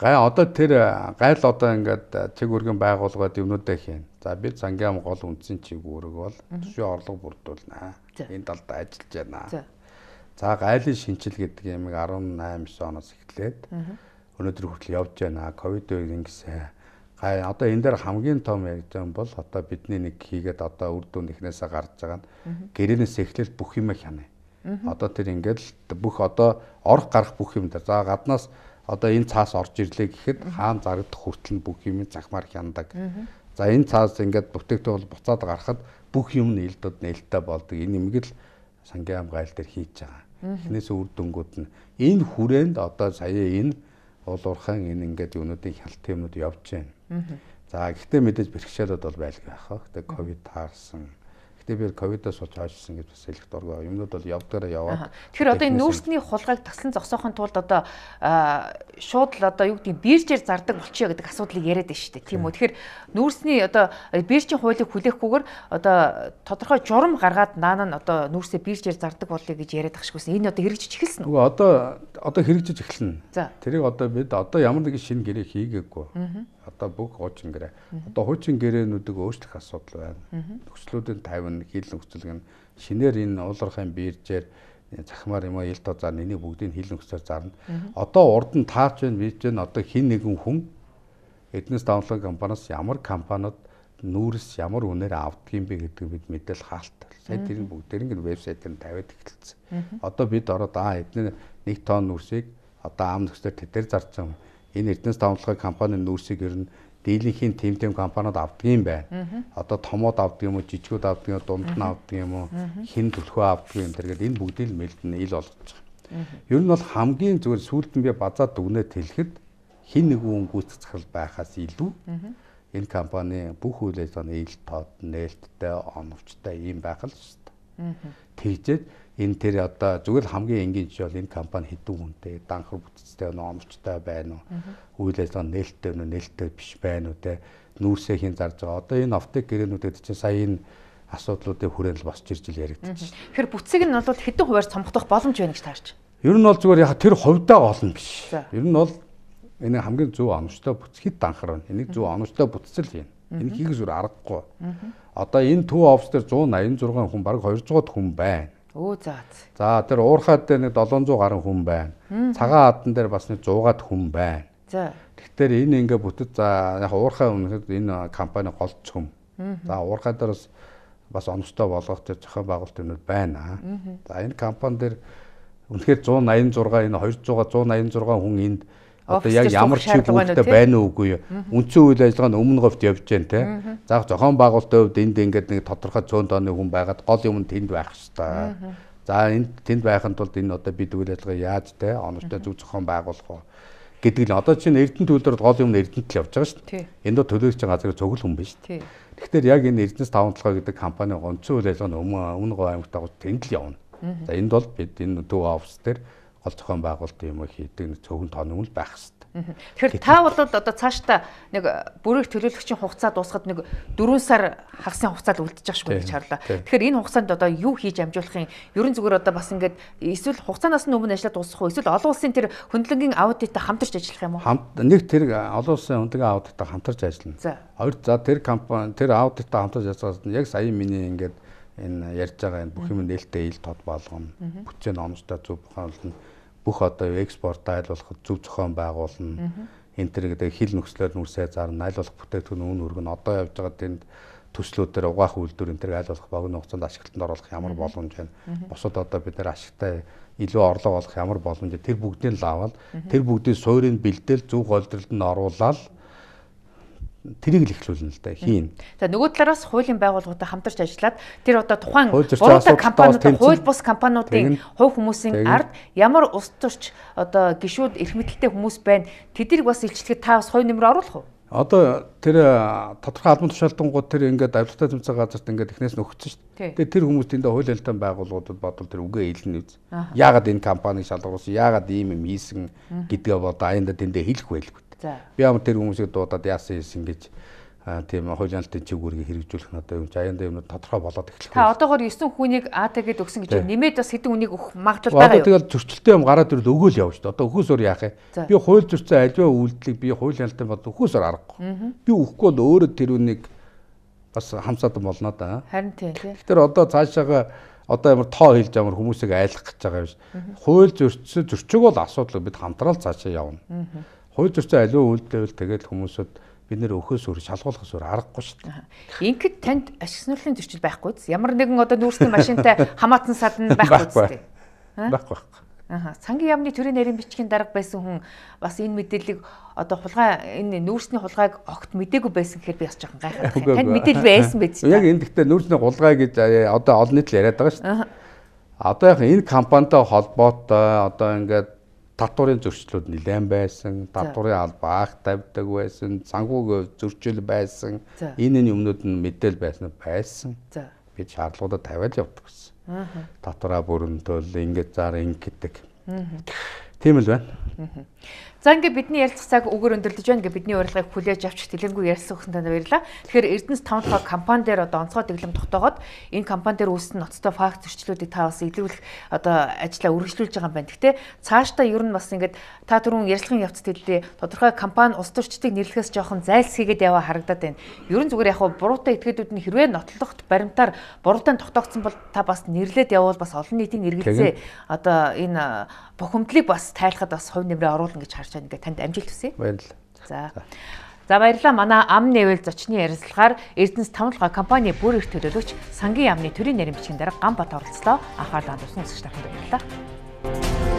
Гай одоо тэр э, гайл одоо ингээд э, цэг өргөн байгууллагад юмнуудаа хийн. За бид цангиам гол үндсэн чиг үүрэг бол төсвийн орлого бүрдүүлнэ. Энэ талд ажиллаж байна. За гайлын шинжил гэдэг ямиг 18 9 оноос эхлээд өнөөдөр хүртэл явж байна. Ковид үед ингэсэн. Гай одоо энэ дээр хамгийн том яригдж байгаа бол одоо бидний нэг хийгээд одоо үр дүн ихнээсээ гарч байгаа нь гэрээс эхлээл бүх юм хянаа. Одоо тэр ингээд л бүх одоо орох гарах бүх юм дээр. За гаднаас одоо энэ цаас орж ирлээ гэхэд хаан зарагдах хүртэл нь бүх юм захмаар хяндаг. За энэ цаас ингээд бүтээгдэхүүн бол буцаад гарахад бүх юм нээлдэд нээлттэй болдог. Энэ юмгэл сангийн хамгаал дээр хийж байгаа. Эхнээс үр дүнгууд нь энэ хүрээнд одоо сая энэ олуурхан энэ ингээд юунуудын хялтын юмнууд явж байна. За гэхдээ мэдээж бэрхшээлүүд бол байлгүй байх. Тэгээ ковид таарсан Гэхдээ би ковидоос болж хаашсан гэж бас хэлэх дурггүй. Юмнууд бол явдгаараа яваад. Тэгэхээр одоо энэ нүүрсний хулгайг таслан зогсоохын тулд одоо шууд л одоо юу гэдэг биржээр зардаг болчихё гэдэг асуудлыг яриад байна шүү дээ. Тийм үү. Тэгэхээр нүүрсний одоо биржийн хуулийг хүлээхгүйгээр одоо тодорхой журам гаргаад наана нь одоо нүүрсээ биржээр зардаг болъё гэж яриад ахшгүйсэн. Энэ одоо хэрэгжиж эхэлсэн үү? Үгүй одоо одоо хэрэгжиж эхэлнэ. Тэрийг одоо бид одоо ямар нэгэн шинэ гэрээ хийгээгүй. Одоо бүх хуучин гэрээ. Одоо хуучин гэрээнүүдийг өөрчлөх асуудал байна. Төслүүдийн 50 нь хил нөхцөлг нь шинээр энэ уулархын биржээр э, захимаар юм ил тозаар энийг бүгдийг хил нөхцөөр зарна. Одоо урд нь таарч байна бийж байна одоо хин нэгэн хүн эднес даунлог компаниас ямар компаниуд нүүрс ямар үнээр авдгийм бэ гэдэг бид мэдээл хаалт. Сайн тэрийг бүгдээр ингэ вебсайт дээр тавиад эхэлсэн. Одоо бид ороод аа эдний 1 тонн нүрсийг одоо ам нөхцөлөөр тэтэр зарцсан. Энэ эрдэнэс давамлахыг компани нүүрсийг ер нь дийлэнхийн тэм тэм компаниуд авдгийн байна. Одоо томоод авдаг юм уу, жижигүүд авдаг юм уу, дунд нь авдаг юм уу, хин төлхөө авдаг юм тэргээд энэ бүгдийг л мэлдэн ил болгож байгаа. Ер нь бол хамгийн зүгээр сүултэн би базаад дүгнээ тэлэхэд хин нэг хүн гүйцэх захирал байхаас илүү энэ компани бүх үйл ажиллагааны ил тод, нээлттэй, оновчтой юм байх л шүү Тэгжээд энэ тэр одоо зүгээр хамгийн энгийн жишээ бол энэ компани хэдэн хүнтэй, данхар бүтцтэй, номчтой байна уу? Үйл ажиллагаа нээлттэй байна уу, нээлттэй биш байна уу те нүүрсээ хийн зарж байгаа. Одоо энэ офтек гэрээнүүдэд чинь сая энэ асуудлуудын хүрээнд босч ирж ил яригдчих. Тэгэхээр бүтцийг нь бол хэдэн хуваар цомгдох боломж байна гэж таарч. Ер нь бол зүгээр яг тэр хувьдаа олон биш. Ер нь бол энэ хамгийн зөв оновчтой бүтц хэд данхар байна. Энийг зөв оновчтой бүтцэл хийнэ. Энэ хийх зүр аргагүй. Одоо энэ төв офс дээр 186 хүн баг 200-д хүн байна. Өө заа. За тэр уурхаад дээр нэг 700 гаруй хүн байна. Цагаан адан дээр бас нэг 100-аад хүн байна. За. Тэгэхээр энэ ингээ бүтэд за яг уурхаа өмнөхөд энэ компани гол цөм. За уурхаа дээр бас бас оновчтой болгох тэр зохион байгуулалтууд байна. За энэ компани дээр үнэхээр 186 энэ 200-аа 186 хүн энд одоо яг ямар чиглэлтэй байна уу үгүй юу. Үндсэн үйл ажиллагаа нь өмнө говьд явж जैन те. За зохион байгуулалтын хувьд энд ингээд нэг тодорхой зөнд оны хүн байгаад гол юм нь тэнд байх хэвээр. За энд тэнд байхын тулд энэ одоо бид үйл ажиллагаа яаж те оновчтой зөв зохион байгуулах уу гэдэг нь одоо чинь Эрдэнэ төлөөр гол юм нь Эрдэнэт л явж байгаа шүү дээ. Энд доо төлөөлөгч газар зөвхөн хүн биш. Тэгэхээр яг энэ Эрдэнэс таван толгой гэдэг компани гонцоо үйл ажиллагаа нь өмнө өмнө говь аймагт агуулж тэнд л явна. За энд бол бид энэ төв офс дээр ол зохион байгуулалтын юм хийдэг цөөхөн тоон юм л байх хэвээр. Тэгэхээр та бол одоо цаашдаа нэг бүрийг төлөөлөгчийн хугацаа дуусгаад нэг 4 сар хагасын хугацаанд үлдчихэж шүү гэж харлаа. Тэгэхээр энэ хугацаанд одоо юу хийж амжуулахын ерөн зүгээр одоо бас ингээд эсвэл хугацаанаас нь өмнө ажиллаа дуусгах уу эсвэл олон улсын тэр хөндлөнгийн аудиттай хамтарч ажиллах юм уу? Нэг тэр олон улсын хөндлөнгийн аудиттай хамтарч ажиллана. За. Хоёр за тэр компани тэр аудиттай хамтарч ажилласан яг сая миний ингээд энэ ярьж байгаа энэ бүх юм нээлттэй ил тод болгоно. Бүтцийн оновчтой зөв бухаална бүх одоо экспортоо аль болох зөв зохион байгуулна. Энд тэр гэдэг хил нөхцлөөр нүрсээ зарна, аль болох бүтээгдэхүүн өн өргөн одоо явж байгаа тэнд төслүүдээр угаах үйлдвэр энэ тэрийг аль болох богино хугацаанд ашиглалтанд оруулах ямар боломж байна. Бусад одоо бид нар ашигтай илүү орлого олох ямар боломж тэр бүгдийг л аваад тэр бүгдийн суурийг бэлдээл зөв голдролд нь оруулаад тэрийг л эхлүүлнэ л да хийн. За нөгөө талаараас хуулийн байгууллагуудаа хамтарч ажиллаад тэр одоо тухайн буруутай компаниудад хууль бус компаниудын хувь хүмүүсийн ард ямар улс төрч одоо гişүүд эрх мэдэлтэй хүмүүс байна тэдэрийг бас илчлэхэд та бас хувь нэмрээ оруулах уу? Одоо тэр э, тодорхой албан тушаалтангууд тэр ингээд авилттай тэмцээ газарт ингээд эхнээс нь өгсөн шүү дээ. Тэгээд тэр хүмүүс тэндээ хууль ялтан байгууллагуудад бодвол тэр үгээ хэлнэ үз. Яагаад энэ компаниг шалгуулсан, яагаад ийм юм хийсэн гэдгээ бодоо аянда тэндээ хэлэх байлгүй. Би ямар тэр хүмүүсийг дуудаад яасан юм гэж тийм хуулийн алтын чиг үүргийг хэрэгжүүлэх надад юм жаянда юм тодорхой болоод эхлэх. Та одоогоор 9 хүнийг АТ-д өгсөн гэж нэмээд бас хэдэн хүнийг өгөх магадлал байгаа юу? Одоо тэгэл зөрчилтэй юм гараад ирэл өгөөл явж шүү дээ. Одоо өхөөсөр яах юм? Би хууль зөрчсөн аливаа үйлдэлийг би хуулийн алтын бод өхөөсөр аргагүй. Би өхгүй бол өөрөө тэр үнийг бас хамсаадан болно да. Харин тийм тийм. Тэр одоо цаашаага одоо ямар тоо хэлж ямар хүмүүсийг айлгах гэж байгаа юм шиг. Хууль зөрчсөн зөрчиг бол асуудал бид хамтраад цаашаа явна. Хууль зөрчил аливаа үйлдэл тэгэл хүмүүсүүд бид нэр өхөөс өр шалгуулах зүр аргагүй шүү дээ. Ингээд танд ашиг сонирхлын зөрчил байхгүй зү? Ямар нэгэн одоо нүүрсний машинтай хамаатан садан байхгүй зү? Байхгүй байхгүй. Аа цангийн яамны төрийн нарийн бичгийн дарга байсан хүн бас энэ мэдээллийг одоо хулгай энэ нүүрсний хулгайг огт мдээгүй байсан гэхээр би бас жоохон гайхаад байна. Танд мэдээлэл байсан байж та. Яг энэ гэхдээ нүүрсний хулгай гэж э, одоо олон нийт л яриад байгаа шүү дээ. Одоо яг энэ компанитай холбоотой одоо ингээд татварын зөрчлүүд нэлээд байсан, татварын алба аах тавьдаг байсан, цангуугийн зөрчил байсан. Энэ энэ юмнууд нь мэдээл байсан байсан. Бид шаардлагуудаа тавиад явдаг гэсэн. Татвараа бүрэнтөл, ингэж заар ингэдэг. Тийм л байна. За ингээ бидний ярилцах цаг өгөр өндөрлөж байна гэ бидний урилгыг хүлээж авч дэлгэнгүй ярилцсан хүмүүст баярлалаа. Тэгэхээр Эрдэнэс 5 дахь компани дээр одоо онцгой дэглэм тогтоогоод энэ компани дээр үүссэн ноцтой факт зөрчлүүдийг та бас илрүүлэх одоо ажлаа үргэлжлүүлж байгаа юм байна. Гэхдээ цаашдаа ер нь бас ингээд та түрүүн ярилцлагын явц хэллээ. Тодорхой компани улс төрчдийг нэрлэхээс жоохон зайлсхийгээд яваа харагдаад байна. Ер нь зүгээр яг буруутай этгээдүүд нь хэрвээ нотлогт баримтаар буруутай тогтоогдсон бол та бас нэрлээд явбал бас олон нийтийн эргэлзээ одоо энэ бухимдлыг бас тайлахад бас хувь нэмрээ оруулна гэж харж байна гэдэг танд амжилт хүсье. Баярлалаа. За. За баярлалаа. Манай ам нэвэл зочны ярилцлагаар Эрдэнэс тавталгаа компани бүр их төлөөлөгч сангийн яамны төрийн нарийн бичгийн дарга Ганбат оролцлоо анхаарал хандуулсан үзэгч тахад баярлалаа.